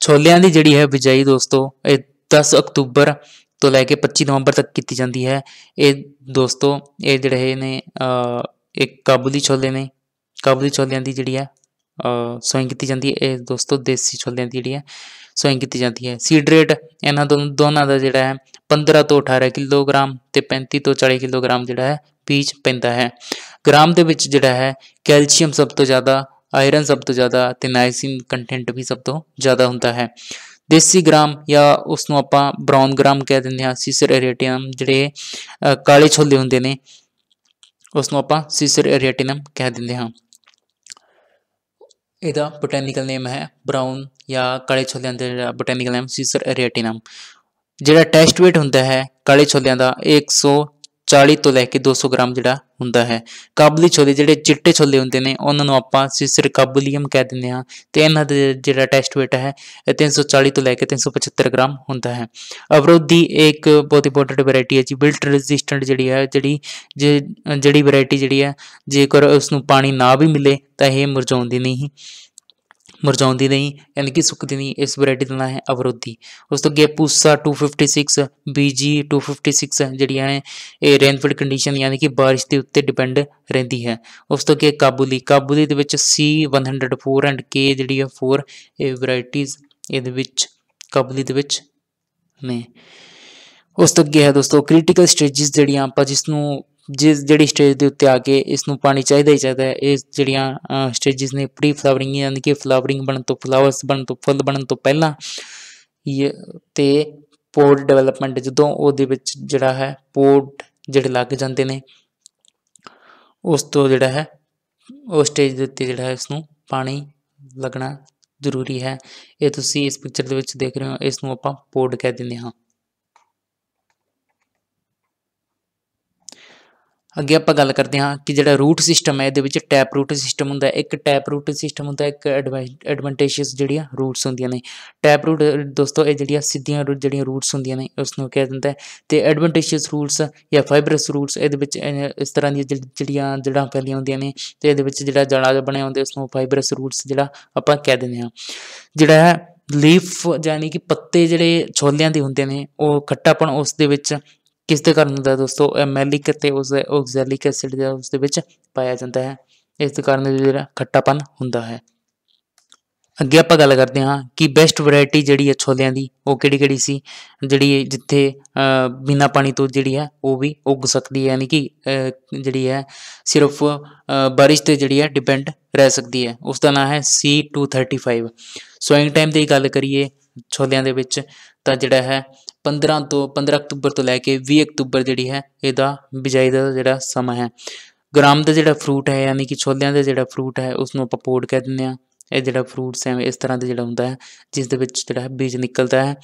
ਛੋਲਿਆਂ ਦੀ ਜਿਹੜੀ ਹੈ ਬਿਜਾਈ ਦੋਸਤੋ ਇਹ 10 ਅਕਤੂਬਰ ਤੋਂ ਲੈ ਕੇ 25 ਨਵੰਬਰ ਤੱਕ ਕੀਤੀ ਜਾਂਦੀ ਹੈ ਇਹ ਦੋਸਤੋ ਇਹ ਜਿਹੜੇ ਨੇ ਇੱਕ ਕਾਬੂਲੀ ਛੋਲੇ ਨੇ ਕਾਬਲੀ ਛੋਲਿਆਂ ਦੀ ਜਿਹੜੀ ਹੈ ਸੋਇੰਗ ਕੀਤੀ ਜਾਂਦੀ ਹੈ ਇਹ ਦੋਸਤੋ ਦੇਸੀ ਛੋਲਿਆਂ ਦੀ ਜਿਹੜੀ ਹੈ ਸੋਇੰਗ ਕੀਤੀ ਜਾਂਦੀ ਹੈ ਸੀਡ ਰੇਟ ਇਹਨਾਂ ਦੋਨਾਂ ਦਾ ਜਿਹੜਾ ਹੈ 15 ਤੋਂ 18 ਕਿਲੋਗ੍ਰਾਮ ਤੇ 35 ਤੋਂ 40 ਕਿਲੋਗ੍ਰਾਮ ਜਿਹੜਾ ਹੈ ਪੀਚ ਪੈਂਦਾ ਹੈ ਗ੍ਰਾਮ ਦੇ ਵਿੱਚ ਜਿਹੜਾ ਹੈ ਕੈਲਸ਼ੀਅਮ ਸਭ ਤੋਂ ਜ਼ਿਆਦਾ ਆਇਰਨ ਸਭ ਤੋਂ ਜ਼ਿਆਦਾ ਤੇ ਨਾਈਸਿਨ ਕੰਟੈਂਟ ਵੀ ਸਭ ਤੋਂ ਜ਼ਿਆਦਾ ਹੁੰਦਾ ਹੈ ਦੇਸੀ ਗ੍ਰਾਮ ਜਾਂ ਉਸ ਨੂੰ ਆਪਾਂ ਬ੍ਰਾਊਨ ਗ੍ਰਾਮ ਕਹਿ ਦਿੰਦੇ ਹਾਂ ਸਿਸਰ ਅਰੇਟੀਅਮ ਜਿਹੜੇ ਕਾਲੇ ਛੋਲੇ ਹੁੰਦੇ ਨੇ ਉਸ ਨੂੰ ਆਪਾਂ ਸੀਸਰ ਰੈਟਿਨਮ ਕਹਿ ਦਿੰਦੇ ਹਾਂ ਇਹਦਾ ਬੋਟੈਨੀਕਲ ਨੇਮ ਹੈ ਬ੍ਰਾਊਨ ਜਾਂ ਕਾਲੇ ਛੋਲਿਆਂ ਦਾ ਬੋਟੈਨੀਕਲ ਨੇਮ ਸੀਸਰ ਰੈਟਿਨਮ ਜਿਹੜਾ ਟੈਸਟ ਵੇਟ ਹੁੰਦਾ ਹੈ ਕਾਲੇ ਛੋਲਿਆਂ ਦਾ 100 40 ਤੋਂ ਲੈ ਕੇ 200 ਗ੍ਰਾਮ ਜਿਹੜਾ ਹੁੰਦਾ ਹੈ ਕਾਬਲੀ ਛੋਲੇ ਜਿਹੜੇ ਚਿੱਟੇ ਛੋਲੇ ਹੁੰਦੇ ਨੇ ਉਹਨਾਂ ਨੂੰ ਆਪਾਂ ਸਿਸਰ ਕਾਬਲੀਅਮ ਕਹਿ ਦਿੰਦੇ ਹਾਂ ਤੇ ਇਹਨਾਂ ਦਾ ਜਿਹੜਾ ਟੈਸਟ weight ਹੈ 340 ਤੋਂ ਲੈ ਕੇ 375 ਗ੍ਰਾਮ ਹੁੰਦਾ ਹੈ ਅਵਰੋਧੀ ਇੱਕ ਬਹੁਤ ਇੰਪੋਰਟੈਂਟ ਵੈਰਾਈਟੀ ਹੈ ਜੀ ਬਿਲਟ ਰੈਜ਼ਿਸਟੈਂਟ ਜਿਹੜੀ ਹੈ ਜਿਹੜੀ ਜਿਹੜੀ ਵੈਰਾਈਟੀ ਜਿਹੜੀ ਹੈ ਜੇਕਰ ਉਸ ਨੂੰ ਪਾਣੀ ਨਾ ਵੀ ਮਿਲੇ ਤਾਂ ਇਹ ਮੁਰਝਾਉਂਦੀ ਨਹੀਂ ਮਰਜਾਉਂਦੀ ਨਹੀਂ ਯਾਨੀ ਕਿ ਸੁੱਕਦੀ ਨਹੀਂ ਇਸ ਵੈਰਾਈਟੀ ਦਾ ਨਾਮ ਹੈ ਅਵਰੋਧੀ ਉਸ ਤੋਂ ਗੇਪੂਸਾ ਪੂਸਾ 256 ਬੀਜੀ 256 ਜਿਹੜੀਆਂ ਨੇ ਇਹ ਰੇਨਫਲ ਕੰਡੀਸ਼ਨ ਯਾਨੀ ਕਿ ਬਾਰਿਸ਼ ਦੇ ਉੱਤੇ ਡਿਪੈਂਡ ਰਹਿੰਦੀ ਹੈ ਉਸ ਤੋਂ ਅੱਗੇ ਕਾਬੂਲੀ ਕਾਬੂਲੀ ਦੇ ਵਿੱਚ ਸੀ 104 ਐਂਡ ਕੇ ਜਿਹੜੀ ਹੈ 4 ਇਹ ਵੈਰਾਈਟੀਆਂ ਇਹਦੇ ਵਿੱਚ ਕਾਬੂਲੀ ਦੇ ਵਿੱਚ ਨੇ ਉਸ ਤੋਂ ਅੱਗੇ ਹੈ ਦੋਸਤੋ ਕ੍ਰਿਟੀਕਲ ਸਟੇਜਿਸ ਜਿਹੜੀਆਂ ਆਪਾਂ ਜਿਸ ਨੂੰ ਜਿਸ ਜਿਹੜੀ ਸਟੇਜ ਦੇ ਉੱਤੇ ਆ ਕੇ ਇਸ ਨੂੰ ਪਾਣੀ ਚਾਹੀਦਾ ਹੀ ਚਾਹੀਦਾ ਹੈ ਇਹ ਜਿਹੜੀਆਂ ਸਟੇਜਿਸ ਨੇ ਪ੍ਰੀ ਫਲਾਵਰਿੰਗ ਯਾਨੀ ਕਿ ਫਲਾਵਰਿੰਗ ਬਣਨ ਤੋਂ ਫਲਾਵਰਸ ਬਣਨ ਤੋਂ ਫੁੱਲ ਬਣਨ ਤੋਂ ਪਹਿਲਾਂ ਇਹ ਤੇ ਪੋਡ ਡਿਵੈਲਪਮੈਂਟ ਜਦੋਂ ਉਹਦੇ ਵਿੱਚ ਜਿਹੜਾ ਹੈ ਪੋਡ ਜਿਹੜੇ ਲੱਗ ਜਾਂਦੇ ਨੇ ਉਸ ਤੋਂ ਜਿਹੜਾ ਹੈ ਉਹ ਸਟੇਜ ਦੇ ਉੱਤੇ ਜਿਹੜਾ ਹੈ ਇਸ ਨੂੰ ਪਾਣੀ ਲੱਗਣਾ ਜ਼ਰੂਰੀ ਹੈ ਇਹ ਤੁਸੀਂ ਇਸ ਪਿਕਚਰ ਦੇ ਵਿੱਚ ਦੇਖ ਰਹੇ ਹੋ ਇਸ ਨੂੰ ਆਪਾਂ ਪੋਡ ਕਹਿ ਦਿੰਦੇ ਹਾਂ ਅੱਗੇ ਆਪਾਂ ਗੱਲ ਕਰਦੇ ਹਾਂ ਕਿ ਜਿਹੜਾ ਰੂਟ ਸਿਸਟਮ ਹੈ ਇਹਦੇ ਵਿੱਚ ਟੈਪ ਰੂਟ ਸਿਸਟਮ ਹੁੰਦਾ ਹੈ ਇੱਕ ਟੈਪ ਰੂਟ ਸਿਸਟਮ ਹੁੰਦਾ ਹੈ ਇੱਕ ਐਡਵਾਂਟੇਜਸ ਜਿਹੜੀਆਂ ਰੂਟਸ ਹੁੰਦੀਆਂ ਨੇ ਟੈਪ ਰੂਟ ਦੋਸਤੋ ਇਹ ਜਿਹੜੀਆਂ ਸਿੱਧੀਆਂ ਜਿਹੜੀਆਂ ਰੂਟਸ ਹੁੰਦੀਆਂ ਨੇ ਉਸ ਨੂੰ ਕਹਿ ਦਿੰਦਾ ਤੇ ਐਡਵਾਂਟੇਜਸ ਰੂਟਸ ਜਾਂ ਫਾਈਬਰਸ ਰੂਟਸ ਇਹਦੇ ਵਿੱਚ ਇਸ ਤਰ੍ਹਾਂ ਦੀਆਂ ਜਿਹੜੀਆਂ ਜੜਾਂ ਫੈਲੀਆਂ ਹੁੰਦੀਆਂ ਨੇ ਤੇ ਇਹਦੇ ਵਿੱਚ ਜਿਹੜਾ ਦੇ ਬਣਿਆ ਹੁੰਦਾ ਉਸ ਨੂੰ ਫਾਈਬਰਸ ਰੂਟਸ ਜਿਹੜਾ ਆਪਾਂ ਕਹਿ ਦਿੰਦੇ ਹਾਂ ਜਿਹੜਾ ਹੈ ਲੀਫ ਯਾਨੀ ਕਿ ਪੱਤੇ ਜਿਹੜੇ ਛੋਲਿਆਂ ਦੇ ਹੁੰਦੇ ਨੇ ਉਹ ਖੱਟਾਪਣ ਉਸ ਦੇ ਵਿੱਚ ਕਿਸ ਦੇ ਕਾਰਨ ਹੁੰਦਾ ਦੋਸਤੋ ਐਮੈਲਿਕ e ਅਤੇ ਉਸ ਆਕਸੈਲਿਕ e ਐਸਿਡ ਦੇ ਉਸ ਦੇ ਵਿੱਚ ਪਾਇਆ ਜਾਂਦਾ ਹੈ ਇਸ ਦੇ ਕਾਰਨ ਜਿਹੜਾ ਖੱਟਾਪਨ ਹੁੰਦਾ ਹੈ ਅੱਗੇ ਆਪਾਂ ਗੱਲ ਕਰਦੇ ਹਾਂ ਕਿ ਬੈਸਟ ਵੈਰਾਈਟੀ ਜਿਹੜੀ ਹੈ ਛੋਲਿਆਂ ਦੀ ਉਹ ਕਿਹੜੀ ਕਿਹੜੀ ਸੀ ਜਿਹੜੀ ਜਿੱਥੇ ਬਿਨਾ ਪਾਣੀ ਤੋਂ ਜਿਹੜੀ ਹੈ ਉਹ ਵੀ ਉੱਗ ਸਕਦੀ ਹੈ ਯਾਨੀ ਕਿ ਜਿਹੜੀ ਹੈ ਸਿਰਫ ਬਾਰਿਸ਼ ਤੇ ਜਿਹੜੀ ਹੈ ਡਿਪੈਂਡ ਰਹਿ ਸਕਦੀ ਹੈ ਉਸ ਦਾ ਨਾਮ ਹੈ C235 ਸੋਇੰਗ ਟਾਈਮ ਦੀ ਗੱਲ ਕਰੀਏ ਛੋਲਿਆਂ ਦੇ ਵਿੱਚ ਤਾਂ ਜਿਹੜਾ ਹੈ 15 ਤੋਂ 15 ਅਕਤੂਬਰ ਤੋਂ ਲੈ ਕੇ 20 ਅਕਤੂਬਰ ਜਿਹੜੀ ਹੈ ਇਹਦਾ ਬਿਜਾਈ ਦਾ ਜਿਹੜਾ ਸਮਾਂ ਹੈ ਗ੍ਰਾਮ ਦਾ ਜਿਹੜਾ ਫਰੂਟ ਹੈ ਯਾਨੀ ਕਿ ਛੋਲਿਆਂ ਦਾ ਜਿਹੜਾ ਫਰੂਟ ਹੈ ਉਸ ਨੂੰ ਆਪਾਂ ਪੋੜ ਕਹਿ ਦਿੰਦੇ ਆ ਇਹ ਜਿਹੜਾ ਫਰੂਟਸ ਸੇਮ ਇਸ ਤਰ੍ਹਾਂ ਦਾ ਜਿਹੜਾ ਹੁੰਦਾ ਹੈ ਜਿਸ ਦੇ ਵਿੱਚ ਜਿਹੜਾ ਬੀਜ ਨਿਕਲਦਾ ਹੈ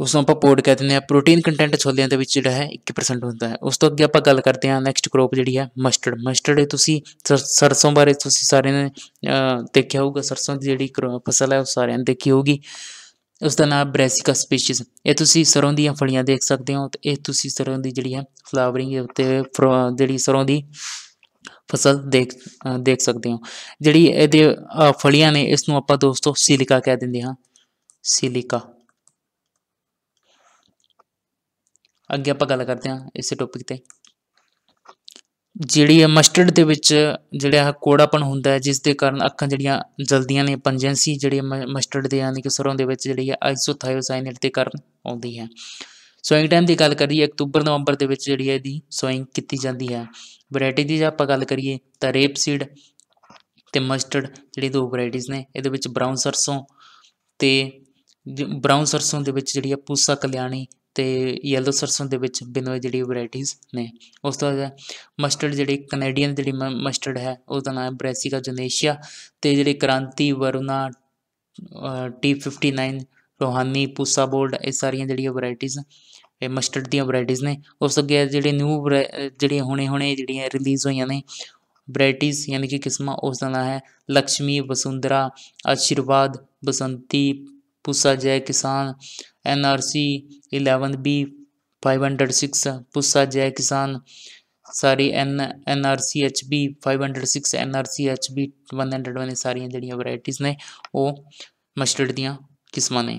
ਉਸ ਨੂੰ ਆਪਾਂ ਪੋੜ ਕਹਿ ਦਿੰਦੇ ਆ ਪ੍ਰੋਟੀਨ ਕੰਟੈਂਟ ਛੋਲਿਆਂ ਦੇ ਵਿੱਚ ਜਿਹੜਾ ਹੈ 21% ਹੁੰਦਾ ਹੈ ਉਸ ਤੋਂ ਅੱਗੇ ਆਪਾਂ ਗੱਲ ਕਰਦੇ ਆ ਨੈਕਸਟ ਕ੍ਰੋਪ ਜਿਹੜੀ ਹੈ ਮਸਟਰਡ ਮਸਟਰਡ ਇਹ ਤੁਸੀਂ ਸਰਸੋਂ ਬਾਰੇ ਤੁਸੀਂ ਸਾਰਿਆਂ ਨੇ ਦੇਖਿਆ ਹੋਊਗਾ ਸਰਸੋਂ ਦੀ ਜਿਹੜੀ ਫਸਲ ਹੈ ਉਹ ਸਾਰਿਆਂ ਨੇ ਦੇਖੀ ਹੋਊਗੀ ਉਸ ਦਾ ਨਾਮ ਬ੍ਰੈਸਿਕਾ ਸਪੀਸੀਜ਼ ਇਹ ਤੁਸੀਂ ਸਰੋਂ ਦੀਆਂ ਫਲੀਆਂ ਦੇਖ ਸਕਦੇ ਹੋ ਤੇ ਇਹ ਤੁਸੀਂ ਸਰੋਂ ਦੀ ਜਿਹੜੀ ਹੈ ਫਲਾਵਰਿੰਗ ਉੱਤੇ ਜਿਹੜੀ ਸਰੋਂ ਦੀ ਫਸਲ ਦੇਖ ਦੇਖ ਸਕਦੇ ਹੋ ਜਿਹੜੀ ਇਹਦੇ ਫਲੀਆਂ ਨੇ ਇਸ ਨੂੰ ਆਪਾਂ ਦੋਸਤੋ ਸਿਲਿਕਾ ਕਹਿ ਦਿੰਦੇ ਹਾਂ ਸਿਲਿਕਾ ਅੱਗੇ ਆਪਾਂ ਗੱਲ ਕਰਦੇ ਹਾਂ ਇਸੇ ਟੌਪਿਕ ਤੇ ਜਿਹੜੀ ਹੈ ਮਸਟਰਡ ਦੇ ਵਿੱਚ ਜਿਹੜਾ ਕੋੜਾਪਨ ਹੁੰਦਾ ਹੈ ਜਿਸ ਦੇ ਕਾਰਨ ਅੱਖਾਂ ਜਿਹੜੀਆਂ ਜਲਦੀਆਂ ਨੇ ਪੰਜੈਂਸੀ ਜਿਹੜੀ ਮਸਟਰਡ ਦੇ ਯਾਨੀ ਕਿ ਸਰੋਂ ਦੇ ਵਿੱਚ ਜਿਹੜੀ ਹੈ ਆਈਸੋਥਾਇਓਸਾਇਨੇਟ ਦੇ ਕਾਰਨ ਆਉਂਦੀ ਹੈ ਸੋਇੰਗ ਟਾਈਮ ਦੀ ਗੱਲ ਕਰੀਏ ਅਕਤੂਬਰ ਨਵੰਬਰ ਦੇ ਵਿੱਚ ਜਿਹੜੀ ਹੈ ਇਹਦੀ ਸੋਇੰਗ ਕੀਤੀ ਜਾਂਦੀ ਹੈ ਵੈਰਾਈਟੀ ਦੀ ਜੇ ਆਪਾਂ ਗੱਲ ਕਰੀਏ ਤਾਂ ਰੇਪ ਸੀਡ ਤੇ ਮਸਟਰਡ ਜਿਹੜੀ ਦੋ ਵੈਰਾਈਟੀਆਂ ਨੇ ਇਹਦੇ ਵਿੱਚ ਬ੍ਰਾਊਨ ਸਰਸੋਂ ਤੇ ਬ੍ਰਾਊਨ ਸਰਸੋਂ ਦੇ ਵਿੱਚ ਜਿਹੜੀ ਹੈ ਪੂਸਾ ਕਲਿਆਣੀ ਤੇ ਯੈਲੋ ਸਰਸੋਂ ਦੇ ਵਿੱਚ ਬਿਨੋ ਜਿਹੜੀ ਵੈਰਾਈਟੀਆਂ ਨੇ ਉਸ ਤੋਂ ਬਾਅਦ ਮਸਟਰਡ ਜਿਹੜੀ ਕੈਨੇਡੀਅਨ ਜਿਹੜੀ ਮਸਟਰਡ ਹੈ ਉਸ ਦਾ ਨਾਮ ਬ੍ਰੈਸਿਕਾ ਜਨੇਸ਼ੀਆ ਤੇ ਜਿਹੜੇ ਕ੍ਰਾਂਤੀ ਵਰੁਣਾ T59 ਰੋਹਾਨੀ ਪੂਸਾ ਬੋਲਡ ਇਹ ਸਾਰੀਆਂ ਜਿਹੜੀਆਂ ਵੈਰਾਈਟੀਆਂ ਇਹ ਮਸਟਰਡ ਦੀਆਂ ਵੈਰਾਈਟੀਆਂ ਨੇ ਉਸ ਤੋਂ ਅੱਗੇ ਜਿਹੜੇ ਨਿਊ ਜਿਹੜੀਆਂ ਹੁਣੇ-ਹੁਣੇ ਜਿਹੜੀਆਂ ਰਿਲੀਜ਼ ਹੋਈਆਂ ਨੇ ਵੈਰਾਈਟੀਆਂ ਯਾਨੀ ਕਿ ਕਿਸਮਾਂ ਉਸ ਦਾ ਨਾਮ ਹੈ ਲక్ష్ਮੀ ਵਸੁੰਧਰਾ ਆਸ਼ੀਰਵਾਦ ਬਸੰਤੀ ਪੁੱਸਾ ਜੈ ਕਿਸਾਨ ਐਨ ਆਰ ਸੀ 11 ਬੀ 506 ਪੁੱਸਾ ਜੈ ਕਿਸਾਨ ਸਾਰੀ N N R C H B 506 N R C H B 101 ਸਾਰੀਆਂ ਜਿਹੜੀਆਂ ਵੈਰਾਈਟੀਆਂ ਨੇ ਉਹ ਮਸਟਰਡ ਦੀਆਂ ਕਿਸਮਾਂ ਨੇ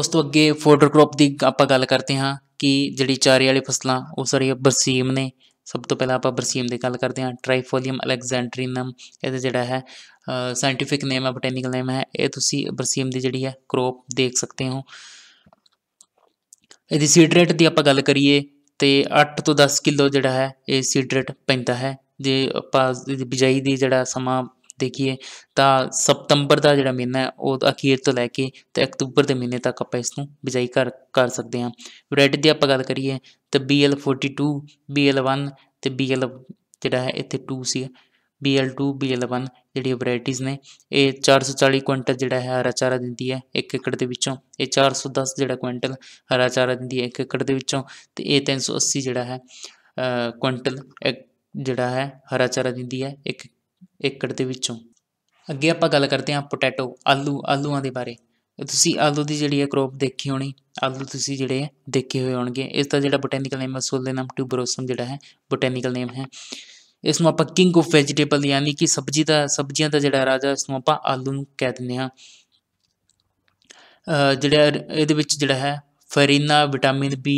ਉਸ ਤੋਂ ਅੱਗੇ ਫੋਡਰ ਕ੍ਰੌਪ ਦੀ ਆਪਾਂ ਗੱਲ ਕਰਦੇ ਹਾਂ ਕਿ ਜਿਹੜੀ ਚਾਰੇ ਵਾਲੀ ਫਸਲਾਂ ਉਹ ਸਾਰੀਆਂ ਬਰਸੀਮ ਨੇ ਸਭ ਤੋਂ ਪਹਿਲਾਂ ਆਪਾਂ ਬਰਸੀਮ ਦੀ ਗੱਲ ਕਰਦੇ ਹਾਂ ਟ੍ਰਾਈਫੋਲੀਅਮ ਅਲੈਗਜ਼ੈਂਡਰੀਨਮ ਇਹਦਾ ਜਿਹੜਾ ਹੈ ਸਾਇੰਟੀਫਿਕ ਨੇਮ ਹੈ ਬੋਟੈਨੀਕਲ ਨੇਮ ਹੈ ਇਹ ਤੁਸੀਂ ਬਰਸੀਮ ਦੀ ਜਿਹੜੀ ਹੈ ਕ੍ਰੋਪ ਦੇਖ ਸਕਦੇ ਹੋ ਇਹਦੀ ਸੀਡ ਰੇਟ ਦੀ ਆਪਾਂ ਗੱਲ ਕਰੀਏ ਤੇ 8 ਤੋਂ 10 ਕਿਲੋ ਜਿਹੜਾ ਹੈ ਇਹ ਸੀਡ ਰੇਟ ਪੈਂਦਾ ਹੈ ਜੇ ਆਪਾਂ ਬਿਜਾਈ ਦੀ ਜਿਹੜਾ ਸਮਾਂ ਦੇਖੀਏ ਤਾਂ ਸਤੰਬਰ ਦਾ ਜਿਹੜਾ ਮਹੀਨਾ ਹੈ ਉਹ ਅਖੀਰ ਤੋਂ ਲੈ ਕੇ ਤੇ ਅਕਤੂਬਰ ਦੇ ਮਹੀਨੇ ਤੱਕ ਆਪਾਂ ਇਸ ਨੂੰ ਬਿਜਾਈ ਕਰ ਕਰ ਸਕਦੇ ਹਾਂ ਵੈਰਾਈਟੀ ਦੀ ਆਪਾਂ ਗੱਲ ਕਰੀਏ ਤਾਂ BL42 BL1 ਤੇ BL ਜਿਹੜਾ ਹੈ ਇੱਥੇ 2 ਸੀ BL2 BL1 ਜਿਹੜੀ ਵੈਰਾਈਟੀਆਂ ਨੇ ਇਹ 440 ਕੁਇੰਟਲ ਜਿਹੜਾ ਹੈ ਹਰਾ ਚਾਰਾ ਦਿੰਦੀ ਹੈ 1 ਏਕੜ ਦੇ ਵਿੱਚੋਂ ਇਹ 410 ਜਿਹੜਾ ਕੁਇੰਟਲ ਹਰਾ ਚਾਰਾ ਦਿੰਦੀ ਹੈ 1 ਏਕੜ ਦੇ ਵਿੱਚੋਂ ਤੇ ਇਹ 380 ਜਿਹੜਾ ਹੈ ਕੁਇੰਟਲ ਜਿਹੜਾ ਹੈ ਹਰਾ ਚਾਰਾ ਦਿੰਦੀ ਹੈ 1 ਏਕੜ ਦੇ ਵਿੱਚੋਂ ਅੱਗੇ ਆਪਾਂ ਗੱਲ ਕਰਦੇ ਹਾਂ ਪੋਟੈਟੋ ਆਲੂ ਆਲੂਆਂ ਦੇ ਬਾਰੇ ਤੁਸੀਂ ਆਲੂ ਦੀ ਜਿਹੜੀ ਹੈ ਕ੍ਰੋਪ ਦੇਖੀ ਹੋਣੀ ਆਲੂ ਤੁਸੀਂ ਜਿਹੜੇ ਦੇਖੇ ਹੋਏ ਹੋਣਗੇ ਇਸ ਦਾ ਜਿਹੜਾ ਬੋਟੈਨੀਕਲ ਨੇਮ ਅਸੂਲ ਦੇ ਨਾਮ ਟਿਊਬਰੋਸਮ ਜਿਹੜਾ ਹੈ ਬੋਟੈਨੀਕਲ ਨੇਮ ਹੈ ਇਸ ਨੂੰ ਆਪਾਂ ਕਿੰਗ ਆਫ ਵੈਜੀਟੇਬਲ ਯਾਨੀ ਕਿ ਸਬਜ਼ੀ ਦਾ ਸਬਜ਼ੀਆਂ ਦਾ ਜਿਹੜਾ ਰਾਜਾ ਇਸ ਨੂੰ ਆਪਾਂ ਆਲੂ ਨੂੰ ਕਹਿ ਦਿੰਦੇ ਹਾਂ ਜਿਹੜਾ ਇਹਦੇ ਵਿੱਚ ਜਿਹੜਾ ਹੈ ਫੈਰੀਨਾ ਵਿਟਾਮਿਨ ਬੀ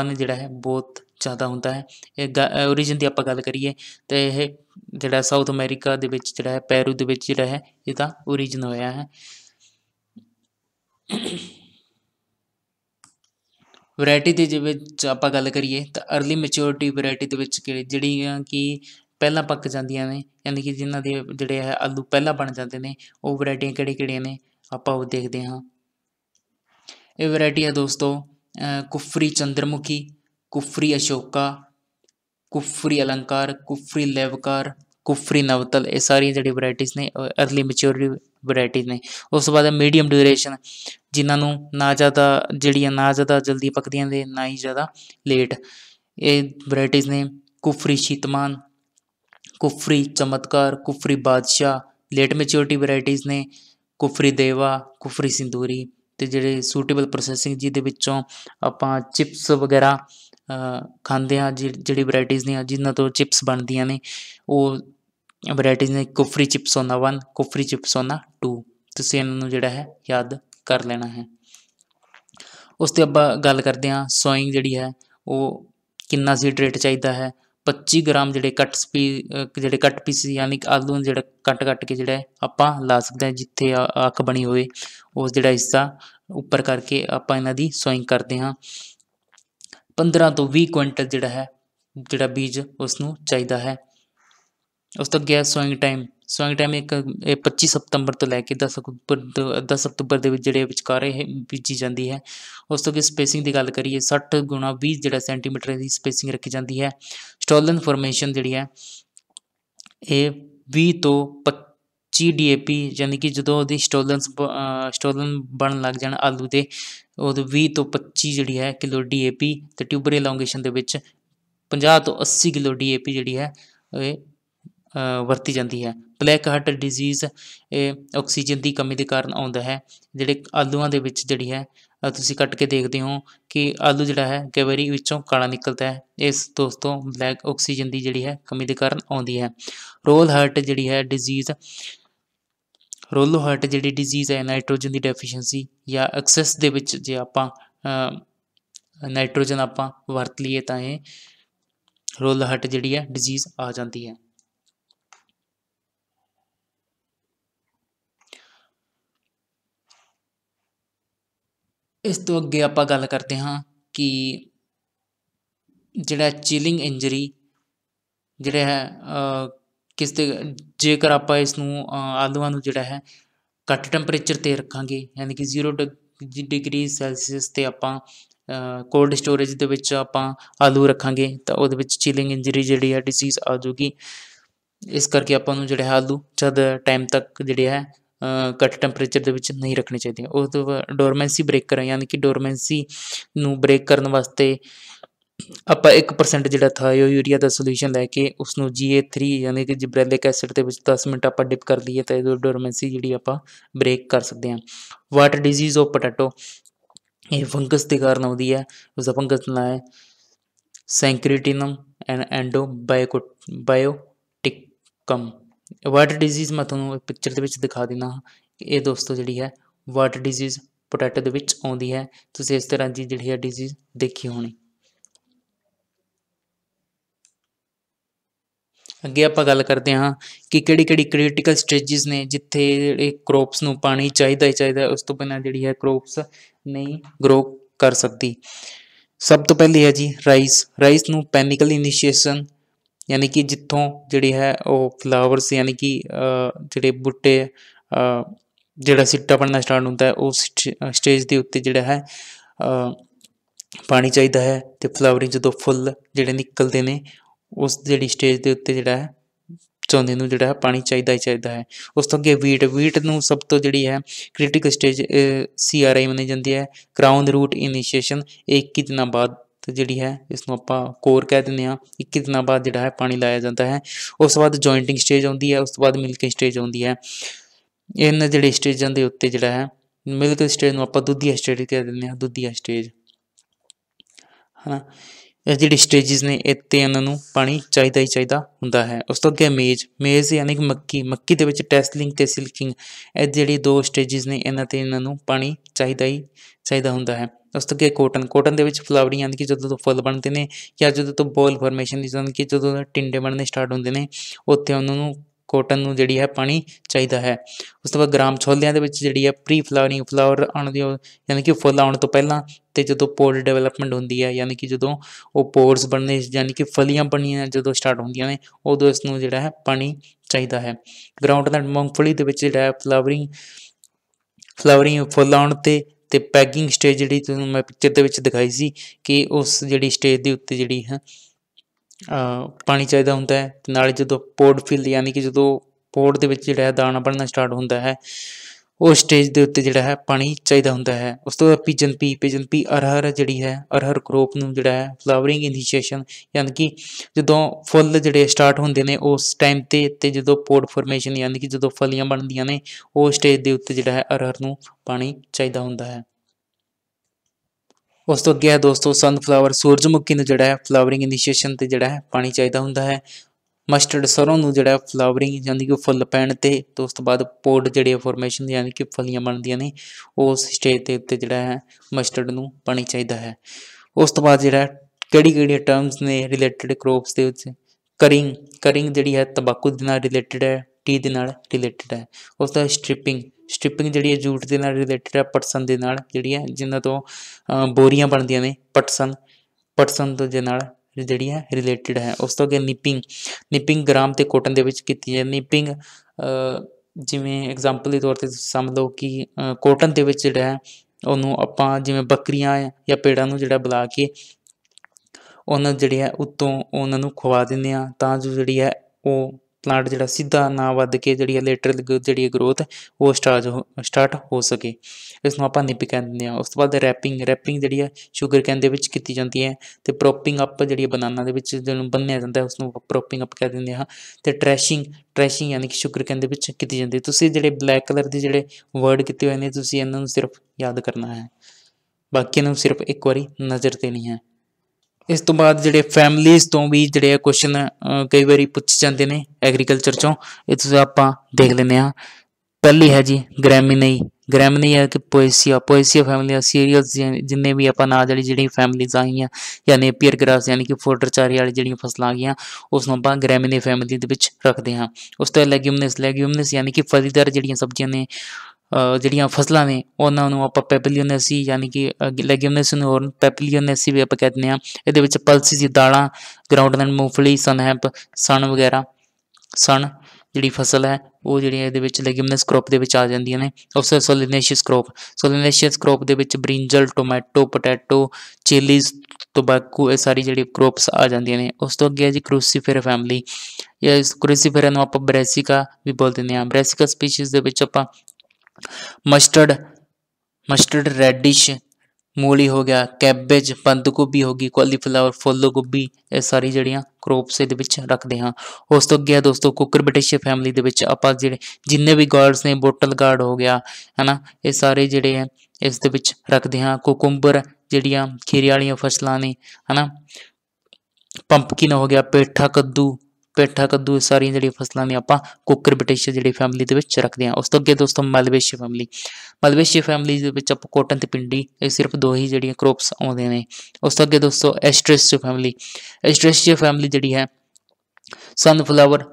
1 ਜਿਹੜਾ ਹੈ ਬਹੁਤ ਜ਼ਿਆਦਾ ਹੁੰਦਾ ਹੈ ਇਹ origin ਦੀ ਆਪਾਂ ਗੱਲ ਕਰੀਏ ਤੇ ਇਹ ਜਿਹੜਾ ਸਾਊਥ ਅਮਰੀਕਾ ਦੇ ਵਿੱਚ ਜਿਹੜਾ ਹੈ ਪੈਰੂ ਦੇ ਵਿੱਚ ਜਿਹੜਾ ਹੈ ਇਹਦਾ origin ਹੋਇਆ ਹੈ ਵੈਰਾਈਟੀ ਦੇ ਵਿੱਚ ਆਪਾਂ ਗੱਲ ਕਰੀਏ ਤਾਂ ਅਰਲੀ ਮੈਚਿਓਰਿਟੀ ਵੈਰਾਈਟੀ ਦੇ ਵਿੱਚ ਜਿਹੜੀਆਂ ਕਿ ਪਹਿਲਾਂ ਪੱਕ ਜਾਂਦੀਆਂ ਨੇ ਯਾਨੀ ਕਿ ਜਿਨ੍ਹਾਂ ਦੇ ਜਿਹੜੇ ਹੈ ਆਲੂ ਪਹਿਲਾਂ ਬਣ ਜਾਂਦੇ ਨੇ ਉਹ ਵੈਰਾਈਟੀਆਂ ਕਿਹੜੀਆਂ-ਕਿਹੜੀਆਂ ਨੇ ਆਪਾਂ ਉਹ ਦੇਖਦੇ ਹਾਂ ਇਹ ਵੈਰਾਈਟੀ ਹੈ ਦੋਸਤੋ ਕੁਫਰੀ ਚੰਦਰਮੁਖੀ ਕੁਫਰੀ ਅਸ਼ੋਕਾ ਕੁਫਰੀ ਅਲੰਕਾਰ ਕੁਫਰੀ ਲੇਵਕਾਰ ਕੁਫਰੀ ਨਵਤਲ ਇਹ ਸਾਰੀਆਂ ਜਿਹੜੀ ਵੈਰਾਈਟੀਆਂ ਨੇ ਅਰਲੀ ਮੈਚਿਓਰਿਟੀ ਵੈਰਾਈਟੀਆਂ ਨੇ ਉਸ ਤੋਂ ਬਾਅਦ ਮੀਡੀਅਮ ਡਿਊਰੇਸ਼ਨ ਜਿਨ੍ਹਾਂ ਨੂੰ ਨਾ ਜ਼ਿਆਦਾ ਜਿਹੜੀਆਂ ਨਾ ਜ਼ਿਆਦਾ ਜਲਦੀ ਪੱਕਦੀਆਂ ਨੇ ਨਾ ਹੀ ਜ਼ਿਆਦਾ ਲੇਟ ਇਹ ਵੈਰਾਈਟੀਜ਼ ਨੇ ਕੁਫਰੀ ਸ਼ੀਤਮਾਨ ਕੁਫਰੀ ਚਮਤਕਾਰ ਕੁਫਰੀ ਬਾਦਸ਼ਾਹ ਲੇਟ ਮੈਚੁਰਿਟੀ ਵੈਰਾਈਟੀਜ਼ ਨੇ ਕੁਫਰੀ ਦੇਵਾ ਕੁਫਰੀ ਸਿੰਦੂਰੀ ਤੇ ਜਿਹੜੇ ਸੂਟੇਬਲ ਪ੍ਰੋਸੈਸਿੰਗ ਜੀ ਦੇ ਵਿੱਚੋਂ ਆਪਾਂ ਚਿਪਸ ਵਗੈਰਾ ਖਾਂਦੇ ਆ ਜਿਹੜੀ ਵੈਰਾਈਟੀਜ਼ ਨੇ ਜਿਨ੍ਹਾਂ ਤੋਂ ਚਿਪਸ ਬਣਦੀਆਂ ਨੇ ਉਹ ਵੈਰਾਈਟੀਜ਼ ਨੇ ਕੁਫਰੀ ਹੋਣਾ 1 ਕੁਫਰੀ ਚਿਪਸ ਹੋਣਾ 2 ਤੁਸੀਂ ਇਹਨਾਂ ਨੂੰ ਜਿਹੜਾ ਹੈ ਯਾਦ ਕਰ ਲੈਣਾ ਹੈ ਉਸ ਤੇ ਆਪਾਂ ਗੱਲ ਕਰਦੇ ਹਾਂ ਸੋਇੰਗ ਜਿਹੜੀ ਹੈ ਉਹ ਕਿੰਨਾ ਸੀਟਰੇਟ ਚਾਹੀਦਾ ਹੈ 25 ਗ੍ਰਾਮ ਜਿਹੜੇ ਕੱਟ ਸਪੀ ਜਿਹੜੇ ਕੱਟ ਪੀਸ ਯਾਨੀ ਆਲੂ ਜਿਹੜਾ ਕੱਟ ਕੱਟ ਕੇ ਜਿਹੜਾ ਆਪਾਂ ਲਾ ਸਕਦੇ ਹਾਂ ਜਿੱਥੇ ਅੱਖ ਬਣੀ ਹੋਵੇ ਉਸ ਜਿਹੜਾ ਹਿੱਸਾ ਉੱਪਰ ਕਰਕੇ ਆਪਾਂ ਇਹਨਾਂ ਦੀ ਸੋਇੰਗ ਕਰਦੇ ਹਾਂ 15 ਤੋਂ 20 ਕੁਇੰਟਲ ਜਿਹੜਾ ਹੈ ਜਿਹੜਾ ਬੀਜ ਉਸ ਨੂੰ ਚਾਹੀਦਾ ਹੈ ਉਸ ਤੋਂ ਗੈਸ ਸੋਇੰਗ ਟਾਈਮ ਸੋਇੰਗ ਟਾਈਮ ਇੱਕ ਇਹ 25 ਸਤੰਬਰ ਤੋਂ ਲੈ ਕੇ 10 ਅਕਤੂਬਰ 10 ਅਕਤੂਬਰ ਦੇ ਵਿੱਚ ਜਿਹੜੇ ਵਿਚਕਾਰ ਇਹ ਬੀਜੀ ਜਾਂਦੀ ਹੈ ਉਸ ਤੋਂ ਕਿ ਸਪੇਸਿੰਗ ਦੀ ਗੱਲ ਕਰੀਏ 60 ਗੁਣਾ 20 ਜਿਹੜਾ ਸੈਂਟੀਮੀਟਰ ਦੀ ਸਪੇਸਿੰਗ ਰੱਖੀ ਜਾਂਦੀ ਹੈ ਸਟੋਲਨ ਫਾਰਮੇਸ਼ਨ ਜਿਹੜੀ ਹੈ ਇਹ 20 ਤੋਂ 25 ਡੀਏਪੀ ਯਾਨੀ ਕਿ ਜਦੋਂ ਉਹਦੀ ਸਟੋਲਨ ਸਟੋਲਨ ਬਣਨ ਲੱਗ ਜਾਣ ਆਲੂ ਦੇ ਉਹਦੇ 20 ਤੋਂ 25 ਜਿਹੜੀ ਹੈ ਕਿਲੋ ਡੀਏਪੀ ਤੇ ਟਿਊਬਰ ਇਲੋਂਗੇਸ਼ਨ ਦੇ ਵਿੱਚ 50 ਤੋਂ 80 ਕਿਲੋ ਡੀਏਪੀ ਜਿਹੜੀ ਹੈ ਇਹ ਵਰਤੀ ਜਾਂਦੀ ਹੈ ਬਲੈਕ ਹਾਰਟ ਡਿਜ਼ੀਜ਼ ਇਹ ਆਕਸੀਜਨ ਦੀ ਕਮੀ ਦੇ ਕਾਰਨ ਆਉਂਦਾ ਹੈ ਜਿਹੜੇ ਆਲੂਆਂ ਦੇ ਵਿੱਚ ਜਿਹੜੀ ਹੈ ਤੁਸੀਂ ਕੱਟ ਕੇ ਦੇਖਦੇ ਹੋ ਕਿ ਆਲੂ ਜਿਹੜਾ ਹੈ ਕੈਵਰੀ ਵਿੱਚੋਂ ਕਾਲਾ ਨਿਕਲਦਾ ਹੈ ਇਸ ਦੋਸਤੋ ਬਲੈਕ ਆਕਸੀਜਨ ਦੀ ਜਿਹੜੀ ਹੈ ਕਮੀ ਦੇ ਕਾਰਨ ਆਉਂਦੀ ਹੈ ਰੋਲ ਹਾਰਟ ਜਿਹੜੀ ਹੈ ਡਿਜ਼ੀਜ਼ ਰੋਲੋ ਹਾਰਟ ਜਿਹੜੀ ਡਿਜ਼ੀਜ਼ ਹੈ ਨਾਈਟ੍ਰੋਜਨ ਦੀ ਡੈਫੀਸ਼ੀਐਂਸੀ ਜਾਂ ਐਕਸੈਸ ਦੇ ਵਿੱਚ ਜੇ ਆਪਾਂ ਨਾਈਟ੍ਰੋਜਨ ਆਪਾਂ ਵਰਤ ਲਈਏ ਤਾਂ ਇਹ ਰੋਲ ਹਾਰਟ ਜਿਹੜੀ ਹੈ ਡਿਜ਼ੀਜ਼ ਆ ਜਾਂਦੀ ਹੈ ਇਸ ਤੋਂ ਅੱਗੇ ਆਪਾਂ ਗੱਲ ਕਰਦੇ ਹਾਂ ਕਿ ਜਿਹੜਾ ਚਿਲਿੰਗ ਇੰਜਰੀ ਜਿਹੜਾ ਹੈ ਕਿਸ ਤੇ ਜੇਕਰ ਆਪਾਂ ਇਸ ਨੂੰ ਆਲੂਆਂ ਨੂੰ ਜਿਹੜਾ ਹੈ ਘੱਟ ਟੈਂਪਰੇਚਰ ਤੇ ਰੱਖਾਂਗੇ ਯਾਨੀ ਕਿ 0 ਡਿਗਰੀ ਸੈਲਸੀਅਸ ਤੇ ਆਪਾਂ ਕੋਲਡ ਸਟੋਰੇਜ ਦੇ ਵਿੱਚ ਆਪਾਂ ਆਲੂ ਰੱਖਾਂਗੇ ਤਾਂ ਉਹਦੇ ਵਿੱਚ ਚਿਲਿੰਗ ਇੰਜਰੀ ਜਿਹੜੀ ਹੈ ਡਿਸੀਜ਼ ਆ ਜਾਊਗੀ ਇਸ ਕਰਕੇ ਆਪਾਂ ਨੂੰ ਜਿਹੜਾ ਹੈ ਆਲੂ ਜਦ ਟਾਈਮ ਤੱਕ ਜਿਹੜਾ ਹੈ ਘੱਟ ਟੈਂਪਰੇਚਰ ਦੇ ਵਿੱਚ ਨਹੀਂ ਰੱਖਣੀ ਚਾਹੀਦੀ ਉਸ ਤੋਂ ਬਾਅਦ ਡੋਰਮੈਂਸੀ ਬ੍ਰੇਕਰ ਯਾਨੀ ਕਿ ਡੋਰਮੈਂਸੀ ਨੂੰ ਬ੍ਰੇਕ ਕਰਨ ਵਾਸਤੇ ਆਪਾਂ 1% ਜਿਹੜਾ ਥਾਇਓ ਯੂਰੀਆ ਦਾ ਸੋਲੂਸ਼ਨ ਲੈ ਕੇ ਉਸ ਨੂੰ GA3 ਯਾਨੀ ਕਿ ਜਿਬਰੈਲਿਕ ਐਸਿਡ ਦੇ ਵਿੱਚ 10 ਮਿੰਟ ਆਪਾਂ ਡਿਪ ਕਰ ਲਈਏ ਤਾਂ ਇਹ ਡੋਰਮੈਂਸੀ ਜਿਹੜੀ ਆਪਾਂ ਬ੍ਰੇਕ ਕਰ ਸਕਦੇ ਹਾਂ ਵਾਟ ਡਿਜ਼ੀਜ਼ ਆਫ ਪੋਟੈਟੋ ਇਹ ਫੰਗਸ ਦੇ ਕਾਰਨ ਆਉਂਦੀ ਹੈ ਉਸ ਦਾ ਫੰਗਸ ਨਾਮ ਹੈ ਸੈਂਕ੍ਰੀਟਿਨਮ ਐਂਡ ਐਂਡੋ ਬਾਇਓਟਿਕਮ ਵਾਟ ਡਿਜ਼ੀਜ਼ ਮੈਂ ਤੁਹਾਨੂੰ ਪਿਕਚਰ ਦੇ ਵਿੱਚ ਦਿਖਾ ਦਿੰਦਾ ਹਾਂ ਇਹ ਦੋਸਤੋ ਜਿਹੜੀ ਹੈ ਵਾਟ ਡਿਜ਼ੀਜ਼ ਪੋਟੈਟੋ ਦੇ ਵਿੱਚ ਆਉਂਦੀ ਹੈ ਤੁਸੀਂ ਇਸ ਤਰ੍ਹਾਂ ਦੀ ਜਿਹੜੀ ਹੈ ਡਿਜ਼ੀਜ਼ ਦੇਖੀ ਹੋਣੀ ਅੱਗੇ ਆਪਾਂ ਗੱਲ ਕਰਦੇ ਹਾਂ ਕਿ ਕਿਹੜੀ ਕਿਹੜੀ ਕ੍ਰਿਟੀਕਲ ਸਟੇजेस ਨੇ ਜਿੱਥੇ ਇਹ ਕ੍ਰੋਪਸ ਨੂੰ ਪਾਣੀ ਚਾਹੀਦਾ ਹੀ ਚਾਹੀਦਾ ਉਸ ਤੋਂ ਬਿਨਾਂ ਜਿਹੜੀ ਹੈ ਕ੍ਰੋਪਸ ਨਹੀਂ ਗਰੋ ਕਰ ਸਕਦੀ ਸਭ ਤੋਂ ਪਹਿਲੀ ਹੈ ਜੀ ਰਾਈਸ ਰਾਈਸ ਨੂੰ ਪੈਨਿਕਲ ਇਨੀਸ਼ੀਏਸ਼ਨ ਯਾਨੀ ਕਿ ਜਿੱਥੋਂ ਜਿਹੜੀ ਹੈ ਉਹ ਫਲਾਵਰਸ ਯਾਨੀ ਕਿ ਜਿਹੜੇ ਬੂਟੇ ਜਿਹੜਾ ਸਿੱਟਾ ਬਣਨਾ ਸਟਾਰਟ ਹੁੰਦਾ ਹੈ ਉਸ ਸਟੇਜ ਦੇ ਉੱਤੇ ਜਿਹੜਾ ਹੈ ਪਾਣੀ ਚਾਹੀਦਾ ਹੈ ਤੇ ਫਲਾਵਰਿੰਗ ਜਦੋਂ ਫੁੱਲ ਜਿਹੜੇ ਨਿਕਲਦੇ ਨੇ ਉਸ ਜਿਹੜੀ ਸਟੇਜ ਦੇ ਉੱਤੇ ਜਿਹੜਾ ਹੈ ਚੌਂਦੇ ਨੂੰ ਜਿਹੜਾ ਪਾਣੀ ਚਾਹੀਦਾ ਹੀ ਚਾਹੀਦਾ ਹੈ ਉਸ ਤੋਂ ਅੱਗੇ ਵੀਟ ਵੀਟ ਨੂੰ ਸਭ ਤੋਂ ਜਿਹੜੀ ਹੈ ਕ੍ਰਿਟੀਕਲ ਸਟੇਜ ਸੀਆਰਆਈ ਮੰਨੀ ਜਾਂਦੀ ਹੈ ਕਰਾਊਨ ਰੂਟ ਇਨੀਸ਼ੀਏਸ਼ਨ ਇੱਕ 21 ਦਿਨਾਂ ਬਾਅਦ ਤੇ ਜਿਹੜੀ ਹੈ ਇਸ ਨੂੰ ਆਪਾਂ ਕੋਰ ਕਹਿ ਦਿੰਦੇ ਆ 21 ਦਿਨਾਂ ਬਾਅਦ ਜਿਹੜਾ ਹੈ ਪਾਣੀ ਲਾਇਆ ਜਾਂਦਾ ਹੈ ਉਸ ਤੋਂ ਬਾਅਦ ਜੁਆਇੰਟਿੰਗ ਸਟੇਜ ਆਉਂਦੀ ਹੈ ਉਸ ਤੋਂ ਬਾਅਦ ਮਿਲਕਿੰਗ ਸਟੇਜ ਆਉਂਦੀ ਹੈ ਇਹਨਾਂ ਜਿਹੜੇ ਸਟੇਜਾਂ ਦੇ ਉੱਤੇ ਜਿਹੜਾ ਹੈ ਮਿਲਕ ਸਟੇਜ ਨੂੰ ਆਪਾਂ ਦੁੱਧੀਆ ਸਟੇਜ ਕਹਿ ਦਿੰਦੇ ਆ ਦੁੱਧੀਆ ਸਟੇਜ ਹਨਾ ਇਹ ਜਿਹੜੀ ਸਟੇजेस ਨੇ ਇੱਥੇ ਇਹਨਾਂ ਨੂੰ ਪਾਣੀ ਚਾਹੀਦਾ ਹੀ ਚਾਹੀਦਾ ਹੁੰਦਾ ਹੈ ਉਸ ਤੋਂ ਅੱਗੇ ਮੇਜ਼ ਮੇਜ਼ ਯਾਨੀ ਕਿ ਮੱਕੀ ਮੱਕੀ ਦੇ ਵਿੱਚ ਟੈਸਲਿੰਗ ਤੇ ਸਿਲਕਿੰਗ ਇਹ ਜਿਹੜੀ ਦੋ ਸਟੇजेस ਨੇ ਇਹਨਾਂ ਤੇ ਇਹਨਾਂ ਨੂੰ ਪਾਣੀ ਚਾਹੀਦਾ ਹੀ ਚਾਹੀਦਾ ਹੁੰਦਾ ਹੈ ਉਸ ਤੋਂ ਅੱਗੇ ਕੋਟਨ ਕੋਟਨ ਦੇ ਵਿੱਚ ਫਲਾਵਰਿੰਗ ਆਉਂਦੀ ਕਿ ਜਦੋਂ ਤੋਂ ਫੁੱਲ ਬਣਦੇ ਨੇ ਜਾਂ ਜਦੋਂ ਤੋਂ ਬੋਲ ਫਾਰਮੇਸ਼ਨ ਦੀ ਜਦੋਂ ਕਿ ਜਦੋਂ ਟਿੰਡੇ ਬਣਨੇ ਸਟਾਰਟ ਹੁੰਦੇ ਨੇ ਉੱਥੇ ਉਹਨਾਂ ਨੂੰ ਕੋਟਨ ਨੂੰ ਜਿਹੜੀ ਹੈ ਪਾਣੀ ਚਾਹੀਦਾ ਹੈ ਉਸ ਤੋਂ ਬਾਅਦ ਗ੍ਰਾਮ ਛੋਲਿਆਂ ਦੇ ਵਿੱਚ ਜਿਹੜੀ ਹੈ ਪ੍ਰੀ ਫਲਾਵਰਿੰਗ ਫਲਾਵਰ ਆਉਣ ਦੀ ਯਾਨੀ ਕਿ ਫੁੱਲ ਆਉਣ ਤੋਂ ਪਹਿਲਾਂ ਤੇ ਜਦੋਂ ਪੋਰ ਡਿਵੈਲਪਮੈਂਟ ਹੁੰਦੀ ਹੈ ਯਾਨੀ ਕਿ ਜਦੋਂ ਉਹ ਪੋਰਸ ਬਣਨੇ ਯਾਨੀ ਕਿ ਫਲੀਆਂ ਬਣੀਆਂ ਜਦੋਂ ਸਟਾਰਟ ਹੁੰਦੀਆਂ ਨੇ ਉਦੋਂ ਇਸ ਨੂੰ ਜਿਹੜਾ ਹੈ ਪਾਣੀ ਚਾਹੀਦਾ ਹੈ ਗਰਾਊਂਡ ਨਟ ਮੂੰਗਫਲੀ ਦੇ ਵਿੱਚ ਜਿਹੜਾ ਹੈ ਫਲਾਵਰਿੰਗ ਫਲਾਵਰਿੰਗ ਫੁੱਲ ਆਉਣ ਤੇ ਤੇ ਪੈਗਿੰਗ ਸਟੇਜ ਜਿਹੜੀ ਤੁਹਾਨੂੰ ਮੈਂ ਪਿਕਚਰ ਦੇ ਵਿੱਚ ਦਿਖਾਈ ਸੀ ਕਿ ਉਸ ਜਿਹੜੀ ਸਟੇਜ ਦੇ ਉੱਤੇ ਜਿਹੜੀ ਹੈ ਪਾਣੀ ਚਾਹੀਦਾ ਹੁੰਦਾ ਹੈ ਤੇ ਨਾਲੇ ਜਦੋਂ ਪੋਡ ਫਿਲ ਯਾਨੀ ਕਿ ਜਦੋਂ ਪੋਡ ਦੇ ਵਿੱਚ ਜਿਹੜਾ ਦਾਣਾ ਬਣਨਾ ਸਟਾਰਟ ਹੁੰਦਾ ਹੈ ਉਹ ਸਟੇਜ ਦੇ ਉੱਤੇ ਜਿਹੜਾ ਹੈ ਪਾਣੀ ਚਾਹੀਦਾ ਹੁੰਦਾ ਹੈ ਉਸ ਤੋਂ ਬਾਅਦ ਪੀਜਨ ਪੀ ਪੀਜਨ ਪੀ ਅਰਹਰ ਜਿਹੜੀ ਹੈ ਅਰਹਰ ਕ੍ਰੋਪ ਨੂੰ ਜਿਹੜਾ ਹੈ ਫਲਾਵਰਿੰਗ ਇਨੀਸ਼ੀਏਸ਼ਨ ਯਾਨੀ ਕਿ ਜਦੋਂ ਫੁੱਲ ਜਿਹੜੇ ਸਟਾਰਟ ਹੁੰਦੇ ਨੇ ਉਸ ਟਾਈਮ ਤੇ ਤੇ ਜਦੋਂ ਪੋਡ ਫਾਰਮੇਸ਼ਨ ਯਾਨੀ ਕਿ ਜਦੋਂ ਫਲੀਆਂ ਬਣਦੀਆਂ ਨੇ ਉਹ ਸਟੇਜ ਦੇ ਉੱਤੇ ਜਿਹੜਾ ਹੈ ਅਰਹਰ ਨੂੰ ਪਾਣੀ ਚਾਹੀਦਾ ਹੁੰਦਾ ਹੈ ਉਸ ਤੋਂ ਅੱਗੇ ਹੈ ਦੋਸਤੋ ਸਨਫਲਾਵਰ ਸੂਰਜਮੁਖੀ ਨੂੰ ਜਿਹੜਾ ਹੈ ਫਲਾਵਰਿੰਗ ਇਨੀਸ਼ੀਏਸ਼ਨ ਤੇ ਜਿਹੜਾ ਹੈ ਪਾਣੀ ਚਾਹੀਦਾ ਹੁੰਦਾ ਹੈ ਮਸਟਰਡ ਸਰੋਂ ਨੂੰ ਜਿਹੜਾ ਫਲਾਵਰਿੰਗ ਜਾਂਦੀ ਕਿ ਫੁੱਲ ਪੈਣ ਤੇ ਉਸ ਤੋਂ ਬਾਅਦ ਪੋਡ ਜਿਹੜੇ ਫਾਰਮੇਸ਼ਨ ਯਾਨੀ ਕਿ ਫਲੀਆਂ ਬਣਦੀਆਂ ਨੇ ਉਸ ਸਟੇਜ ਤੇ ਉੱਤੇ ਜਿਹੜਾ ਹੈ ਮਸਟਰਡ ਨੂੰ ਪਾਣੀ ਚਾਹੀਦਾ ਹੈ ਉਸ ਤੋਂ ਬਾਅਦ ਜਿਹੜਾ ਕਿਹੜੀ ਕਿਹੜੀ ਟਰਮਸ ਨੇ ਰਿਲੇਟਡ ਕ੍ਰੋਪਸ ਦੇ ਵਿੱਚ ਕਰਿੰਗ ਕਰਿੰਗ ਜਿਹੜੀ ਹੈ ਤਬਾਕੂ ਦੇ ਨਾਲ ਰਿਲੇਟਡ ਹੈ ਟੀ ਦੇ ਨਾਲ ਰਿਲੇਟਡ ਹੈ ਉਸ ਤੋਂ ਸਟ੍ਰਿਪਿੰਗ ਸਟ੍ਰਿਪਿੰਗ ਜਿਹੜੀ ਹੈ ਜੂਟ ਦੇ ਨਾਲ ਰਿਲੇਟਡ ਹੈ ਪਟਸਨ ਦੇ ਨਾਲ ਜਿਹੜੀ ਹੈ ਜਿੰਨਾਂ ਤੋਂ ਬੋਰੀਆਂ ਬਣਦੀਆਂ ਨੇ ਪਟਸਨ ਪਟਸਨ ਤੋਂ ਦੇ ਨਾਲ ਜਿਹੜੀ ਹੈ ਰਿਲੇਟਡ ਹੈ ਉਸ ਤੋਂ ਅਗੇ ਨਿਪਿੰਗ ਨਿਪਿੰਗ ਗ੍ਰਾਮ ਤੇ ਕੋਟਨ ਦੇ ਵਿੱਚ ਕੀਤੀ ਜਾਂਦੀ ਨਿਪਿੰਗ ਜਿਵੇਂ ਐਗਜ਼ਾਮਪਲ ਦੇ ਤੌਰ ਤੇ ਸਮਝ ਲਓ ਕਿ ਕੋਟਨ ਦੇ ਵਿੱਚ ਜਿਹੜਾ ਉਹਨੂੰ ਆਪਾਂ ਜਿਵੇਂ ਬੱਕਰੀਆਂ ਜਾਂ ਪੇੜਾਂ ਨੂੰ ਜਿਹੜਾ ਬੁਲਾ ਕੇ ਉਹਨਾਂ ਜਿਹੜੀ ਹੈ ਉਤੋਂ ਉਹਨਾਂ ਨੂੰ ਖਵਾ ਦਿੰਦੇ ਆ ਤਾਂ ਜੋ ਜਿਹੜੀ ਹੈ ਉਹ ਪਲਾਂਟ ਜਿਹੜਾ ਸਿੱਧਾ ਨਾ ਵੱਧ ਕੇ ਜਿਹੜੀ ਲੇਟਰਲ ਜਿਹੜੀ ਗਰੋਥ ਉਹ ਸਟਾਰਟ ਸਟਾਰਟ ਹੋ ਸਕੇ ਇਸ ਨੂੰ ਆਪਾਂ ਨਿਪ ਕਹਿੰਦੇ ਆ ਉਸ ਤੋਂ ਬਾਅਦ ਰੈਪਿੰਗ ਰੈਪਿੰਗ ਜਿਹੜੀ ਹੈ ਸ਼ੂਗਰ ਕੈਨ ਦੇ ਵਿੱਚ ਕੀਤੀ ਜਾਂਦੀ ਹੈ ਤੇ ਪ੍ਰੋਪਿੰਗ ਅਪ ਜਿਹੜੀ ਹੈ ਬਨਾਨਾ ਦੇ ਵਿੱਚ ਜਿਹਨੂੰ ਬੰਨਿਆ ਜਾਂਦਾ ਉਸ ਨੂੰ ਪ੍ਰੋਪਿੰਗ ਅਪ ਕਹਿ ਦਿੰਦੇ ਆ ਤੇ ਟ੍ਰੈਸ਼ਿੰਗ ਟ੍ਰੈਸ਼ਿੰਗ ਯਾਨੀ ਕਿ ਸ਼ੂਗਰ ਕੈਨ ਦੇ ਵਿੱਚ ਕੀਤੀ ਜਾਂਦੀ ਹੈ ਤੁਸੀਂ ਜਿਹੜੇ ਬਲੈਕ ਕਲਰ ਦੇ ਜਿਹੜੇ ਵਰਡ ਕੀਤੇ ਹੋਏ ਨੇ ਤੁਸੀਂ ਇਹਨਾਂ ਨੂੰ ਸਿਰਫ ਯਾਦ ਕਰਨਾ ਹੈ ਬਾਕੀ ਨੂੰ ਸਿਰਫ ਇੱਕ ਵਾਰੀ ਨਜ਼ਰ ਦੇਣੀ ਹੈ ਇਸ ਤੋਂ ਬਾਅਦ ਜਿਹੜੇ ਫੈਮਲੀਜ਼ ਤੋਂ ਵੀ ਜਿਹੜੇ ਕੁਐਸਚਨ ਕਈ ਵਾਰੀ ਪੁੱਛ ਜਾਂਦੇ ਨੇ ਐਗਰੀਕਲਚਰ ਚੋਂ ਇਹ ਤੁਸੀਂ ਆਪਾਂ ਦੇਖ ਲੈਨੇ ਆ ਪਹਿਲੀ ਹੈ ਜੀ ਗ੍ਰੈਮਿਨੀ ਗ੍ਰੈਮਿਨੀ ਹੈ ਕਿ ਪੋਇਸੀਆ ਪੋਇਸੀਆ ਫੈਮਿਲੀ ਸੀਰੀਅਲਸ ਜਿੰਨੇ ਵੀ ਆਪਾਂ ਨਾਲ ਵਾਲੀ ਜਿਹੜੀ ਫੈਮਿਲੀਜ਼ ਆਈਆਂ ਯਾਨੀ ਪੀਅਰ ਗ੍ਰਾਸ ਯਾਨੀ ਕਿ ਫੋਡਰ ਚਾਰੀ ਵਾਲੀ ਜਿਹੜੀਆਂ ਫਸਲਾਂ ਆ ਗਈਆਂ ਉਸ ਨੂੰ ਆਪਾਂ ਗ੍ਰੈਮਿਨੀ ਫੈਮਿਲੀ ਦੇ ਵਿੱਚ ਰੱਖਦੇ ਹਾਂ ਉਸ ਤੋਂ ਲੈਗਿਊਮਨਸ ਲੈਗਿਊਮਨਸ ਯਾਨੀ ਕਿ ਫਲੀਦਾਰ ਜਿਹੜੀਆਂ ਸਬਜ਼ੀਆਂ ਨੇ ਜਿਹੜੀਆਂ ਫਸਲਾਂ ਨੇ ਉਹਨਾਂ ਨੂੰ ਆਪਾਂ ਪੈਪਲੀਓਨੇਸੀ ਯਾਨੀ ਕਿ ਲੈਗਿਓਨੇਸੀ ਨੂੰ ਹੋਰ ਪੈਪਲੀਓਨੇਸੀ ਵੀ ਆਪਾਂ ਕਹਿੰਦੇ ਆ ਇਹਦੇ ਵਿੱਚ ਪਲਸੀ ਦੀ ਦਾਲਾਂ ਗਰਾਊਂਡਨਟ ਮੂੰਗਫਲੀ ਸਨਹੈਪ ਸਣ ਵਗੈਰਾ ਸਣ ਜਿਹੜੀ ਫਸਲ ਹੈ ਉਹ ਜਿਹੜੀਆਂ ਇਹਦੇ ਵਿੱਚ ਲੈਗਿਊਮਨਸ ਕ੍ਰੋਪ ਦੇ ਵਿੱਚ ਆ ਜਾਂਦੀਆਂ ਨੇ ਉਸ ਸੋਲਿਨੇਸ਼ੀਅਸ ਕ੍ਰੋਪ ਸੋਲਿਨੇਸ਼ੀਅਸ ਕ੍ਰੋਪ ਦੇ ਵਿੱਚ ਬ੍ਰਿੰਜਲ ਟੋਮੈਟੋ ਪੋਟੈਟੋ ਚੀਲੀਜ਼ ਤਬਾਕੂ ਇਹ ਸਾਰੀ ਜਿਹੜੀ ਕ੍ਰੋਪਸ ਆ ਜਾਂਦੀਆਂ ਨੇ ਉਸ ਤੋਂ ਅੱਗੇ ਹੈ ਜੀ ਕ੍ਰੂਸੀਫੇਰ ਫੈਮਿਲੀ ਇਹ ਇਸ ਕ੍ਰੂਸੀਫੇਰ ਨੂੰ ਆਪਾਂ ਬ੍ਰੈਸਿਕਾ ਵੀ ਬੋਲਦੇ ਨੇ ਆ ਬ੍ਰੈਸਿਕਾ ਸਪੀਸੀਜ਼ ਦੇ ਵਿੱਚ ਆਪਾਂ ਮਸਟਰਡ ਮਸਟਰਡ ਰੈਡਿਸ਼ ਮੂਲੀ ਹੋ ਗਿਆ ਕੈਬੇਜ ਬੰਦ ਗੋਭੀ ਹੋ ਗਈ ਕੋਲੀਫਲਾਵਰ ਫੁੱਲ ਗੋਭੀ ਇਹ ਸਾਰੀ ਜਿਹੜੀਆਂ ਕ੍ਰੋਪਸ ਦੇ ਵਿੱਚ ਰੱਖਦੇ ਹਾਂ ਉਸ ਤੋਂ ਅੱਗੇ ਹੈ ਦੋਸਤੋ ਕੁਕਰਬਿਟੇਸ਼ੀਆ ਫੈਮਿਲੀ ਦੇ ਵਿੱਚ ਆਪਾਂ ਜਿਹੜੇ ਜਿੰਨੇ ਵੀ ਗਾਰਡਸ ਨੇ ਬੋਟਲ ਗਾਰਡ ਹੋ ਗਿਆ ਹਨਾ ਇਹ ਸਾਰੇ ਜਿਹੜੇ ਹੈ ਇਸ ਦੇ ਵਿੱਚ ਰੱਖਦੇ ਹਾਂ ਕੁਕੁੰਬਰ ਜਿਹੜੀਆਂ ਖੀਰੇ ਵਾਲੀਆਂ ਫਸਲਾਂ ਨੇ ਹਨਾ ਪੰਪਕਿਨ ਹੋ ਗਿਆ ਪੇਠਾ ਕੱਦੂ ਪੇਠਾ ਕੱਦੂ ਸਾਰੀਆਂ ਜਿਹੜੀਆਂ ਫਸਲਾਂ ਨੇ ਆਪਾਂ ਕੁੱਕਰ ਬਟੇਸ਼ੇ ਜਿਹੜੀ ਫੈਮਿਲੀ ਦੇ ਵਿੱਚ ਰੱਖਦੇ ਆ ਉਸ ਤੋਂ ਅੱਗੇ ਦੋਸਤੋ ਮਲਵੇਸ਼ੀ ਫੈਮਿਲੀ ਮਲਵੇਸ਼ੀ ਫੈਮਿਲੀ ਦੇ ਵਿੱਚ ਆਪਾਂ ਕੋਟਨ ਤੇ ਪਿੰਡੀ ਇਹ ਸਿਰਫ ਦੋ ਹੀ ਜਿਹੜੀਆਂ ਕ੍ਰੋਪਸ ਆਉਂਦੇ ਨੇ ਉਸ ਤੋਂ ਅੱਗੇ ਦੋਸਤੋ ਐਸਟ੍ਰੇਸੀ ਫੈਮਿਲੀ ਐਸਟ੍ਰੇਸੀ ਫੈਮਿਲੀ ਜਿਹੜੀ ਹੈ ਸਨਫਲਾਵਰ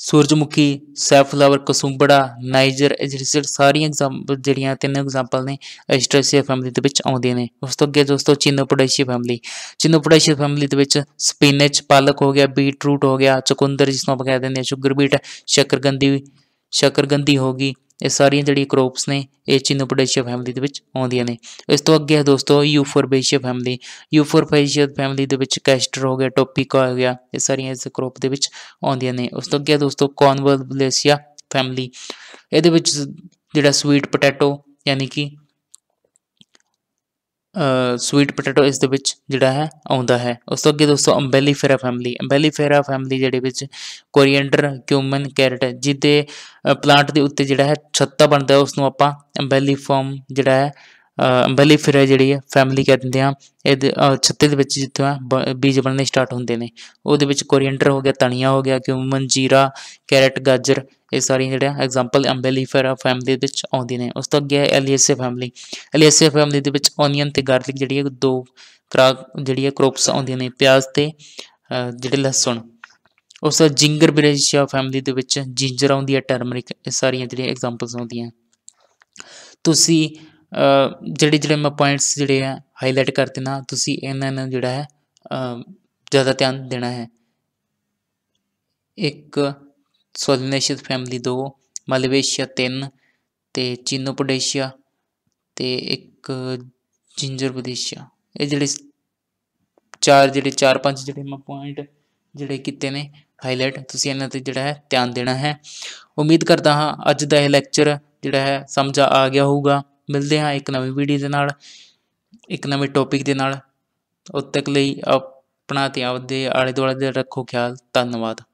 ਸੂਰਜਮੁਖੀ ਸੈਫਲਾਵਰ ਕਸੁੰਬੜਾ ਨਾਈਜਰ ਐਜਰਿਸਟ ਸਾਰੀਆਂ ਐਗਜ਼ਾਮਪਲ ਜਿਹੜੀਆਂ ਤਿੰਨ ਐਗਜ਼ਾਮਪਲ ਨੇ ਐਸਟ੍ਰੇਸੀਆ ਫੈਮਿਲੀ ਦੇ ਵਿੱਚ ਆਉਂਦੀਆਂ ਨੇ ਉਸ ਤੋਂ ਅੱਗੇ ਦੋਸਤੋ ਚਿਨੋਪੋਡੇਸ਼ੀਆ ਫੈਮਿਲੀ ਚਿਨੋਪੋਡੇਸ਼ੀਆ ਫੈਮਿਲੀ ਦੇ ਵਿੱਚ ਸਪਿਨਚ ਪਾਲਕ ਹੋ ਗਿਆ ਬੀਟਰੂਟ ਹੋ ਗਿਆ ਚਕੁੰਦਰ ਜਿਸ ਨੂੰ ਆਪਾਂ ਕਹਿੰਦੇ ਨੇ ਸ਼ੂਗਰ ਬੀਟ ਸ਼ਕਰਗੰਦੀ ਸ਼ਕਰਗੰਦੀ ਹੋ ਗਈ ਇਹ ਸਾਰੀਆਂ ਜਿਹੜੀ ਕ੍ਰੋਪਸ ਨੇ ਇਹ ਚਿਨੋਪੋਡੇਸ਼ੀਆ ਫੈਮਿਲੀ ਦੇ ਵਿੱਚ ਆਉਂਦੀਆਂ ਨੇ ਇਸ ਤੋਂ ਅੱਗੇ ਹੈ ਦੋਸਤੋ ਯੂਫੋਰਬੇਸ਼ੀਆ ਫੈਮਿਲੀ ਯੂਫੋਰਬੇਸ਼ੀਆ ਫੈਮਿਲੀ ਦੇ ਵਿੱਚ ਕੈਸਟਰ ਹੋ ਗਿਆ ਟੋਪੀਕਾ ਹੋ ਗਿਆ ਇਹ ਸਾਰੀਆਂ ਇਸ ਕ੍ਰੋਪ ਦੇ ਵਿੱਚ ਆਉਂਦੀਆਂ ਨੇ ਉਸ ਤੋਂ ਅੱਗੇ ਦੋਸਤੋ ਕੌਨਵਲਬਲੇਸ਼ੀਆ ਫੈਮਿਲੀ ਇਹਦੇ ਵਿੱਚ ਜਿਹੜਾ ਸਵੀਟ ਪੋਟੈਟੋ ਯਾਨੀ ਕਿ ਸਵੀਟ ਪੋਟੈਟੋ ਇਸ ਦੇ ਵਿੱਚ ਜਿਹੜਾ ਹੈ ਆਉਂਦਾ ਹੈ ਉਸ ਤੋਂ ਅੱਗੇ ਦੋਸਤੋ ਅੰਬੈਲੀਫੇਰਾ ਫੈਮਿਲੀ ਅੰਬੈਲੀਫੇਰਾ ਫੈਮਿਲੀ ਜਿਹੜੇ ਵਿੱਚ ਕੋਰੀਐਂਡਰ ਕਿਊਮਨ ਕੈਰਟ ਜਿਹਦੇ ਪਲਾਂਟ ਦੇ ਉੱਤੇ ਜਿਹੜਾ ਹੈ ਛੱਤਾ ਬਣਦਾ ਉਸ ਨੂੰ ਆਪਾਂ ਅੰਬੈਲੀਫਾਰਮ ਜਿਹੜਾ ਹੈ ਅੰਬਲੀ ਫਿਰ ਜਿਹੜੀ ਹੈ ਫੈਮਿਲੀ ਕਹਿ ਦਿੰਦੇ ਆ ਇਹਦੇ ਛੱਤੇ ਦੇ ਵਿੱਚ ਜਿੱਥੇ ਬੀਜ ਬਣਨੇ ਸਟਾਰਟ ਹੁੰਦੇ ਨੇ ਉਹਦੇ ਵਿੱਚ ਕੋਰੀਐਂਡਰ ਹੋ ਗਿਆ ਧਨੀਆ ਹੋ ਗਿਆ ਕਿਉਮਨ ਜੀਰਾ ਕੈਰਟ ਗਾਜਰ ਇਹ ਸਾਰੀਆਂ ਜਿਹੜੀਆਂ ਐਗਜ਼ਾਮਪਲ ਫਿਰ ਫੈਮਿਲੀ ਦੇ ਵਿੱਚ ਆਉਂਦੀ ਨੇ ਉਸ ਤੋਂ ਅੱਗੇ ਐਲੀਐਸਏ ਫੈਮਿਲੀ ਐਲੀਐਸਏ ਫੈਮਿਲੀ ਦੇ ਵਿੱਚ ਓਨੀਅਨ ਤੇ ਗਾਰਲਿਕ ਜਿਹੜੀ ਹੈ ਦੋ ਕਰਾਕ ਜਿਹੜੀ ਹੈ ਕ੍ਰੋਪਸ ਆਉਂਦੀਆਂ ਨੇ ਪਿਆਜ਼ ਤੇ ਜਿਹੜੇ ਲਸਣ ਉਸ ਤੋਂ ਜਿੰਗਰ ਬਰੇਸ਼ੀਆ ਫੈਮਿਲੀ ਦੇ ਵਿੱਚ ਜਿੰਜਰ ਆਉਂਦੀ ਹੈ ਟਰਮਰਿਕ ਇਹ ਸਾਰੀਆਂ ਜਿਹੜੀਆਂ ਐਗਜ਼ਾਮਪਲਸ ਆਉਂਦੀਆਂ ਤੁਸੀਂ ਜਿਹੜੇ ਜਿਹੜੇ ਮੈਂ ਪੁਆਇੰਟਸ ਜਿਹੜੇ ਆ ਹਾਈਲਾਈਟ ਕਰ ਦੇਣਾ ਤੁਸੀਂ ਇਹਨਾਂ ਨੂੰ ਜਿਹੜਾ ਹੈ ਜ਼ਿਆਦਾ ਧਿਆਨ ਦੇਣਾ ਹੈ ਇੱਕ ਸੋਲਿਨੇਸ਼ੀਅਸ ਫੈਮਿਲੀ ਦੋ ਮਲਵੇਸ਼ੀਆ 3 ਤੇ ਚੀਨੋਪੋਡੇਸ਼ੀਆ ਤੇ ਇੱਕ ਜਿੰਜਰ ਪੋਡੇਸ਼ੀਆ ਇਹ ਜਿਹੜੇ ਚਾਰ ਜਿਹੜੇ ਚਾਰ ਪੰਜ ਜਿਹੜੇ ਮੈਂ ਪੁਆਇੰਟ ਜਿਹੜੇ ਕਿਤੇ ਨੇ ਹਾਈਲਾਈਟ ਤੁਸੀਂ ਇਹਨਾਂ ਤੇ ਜਿਹੜਾ ਹੈ ਧਿਆਨ ਦੇਣਾ ਹੈ ਉਮੀਦ ਕਰਦਾ ਹਾਂ ਅੱਜ ਦਾ ਇਹ ਲੈਕਚਰ ਜਿਹੜਾ ਹੈ ਸਮਝ ਆ ਗਿਆ ਹੋਊਗਾ ਮਿਲਦੇ ਹਾਂ ਇੱਕ ਨਵੀਂ ਵੀਡੀਓ ਦੇ ਨਾਲ ਇੱਕ ਨਵੇਂ ਟੌਪਿਕ ਦੇ ਨਾਲ ਉਦ ਤੱਕ ਲਈ ਆਪਣਾ ਤੇ ਆਪਦੇ ਆਲੇ ਦੁਆਲੇ ਦਾ ਰੱਖੋ ਖਿਆਲ ਧੰਨਵਾਦ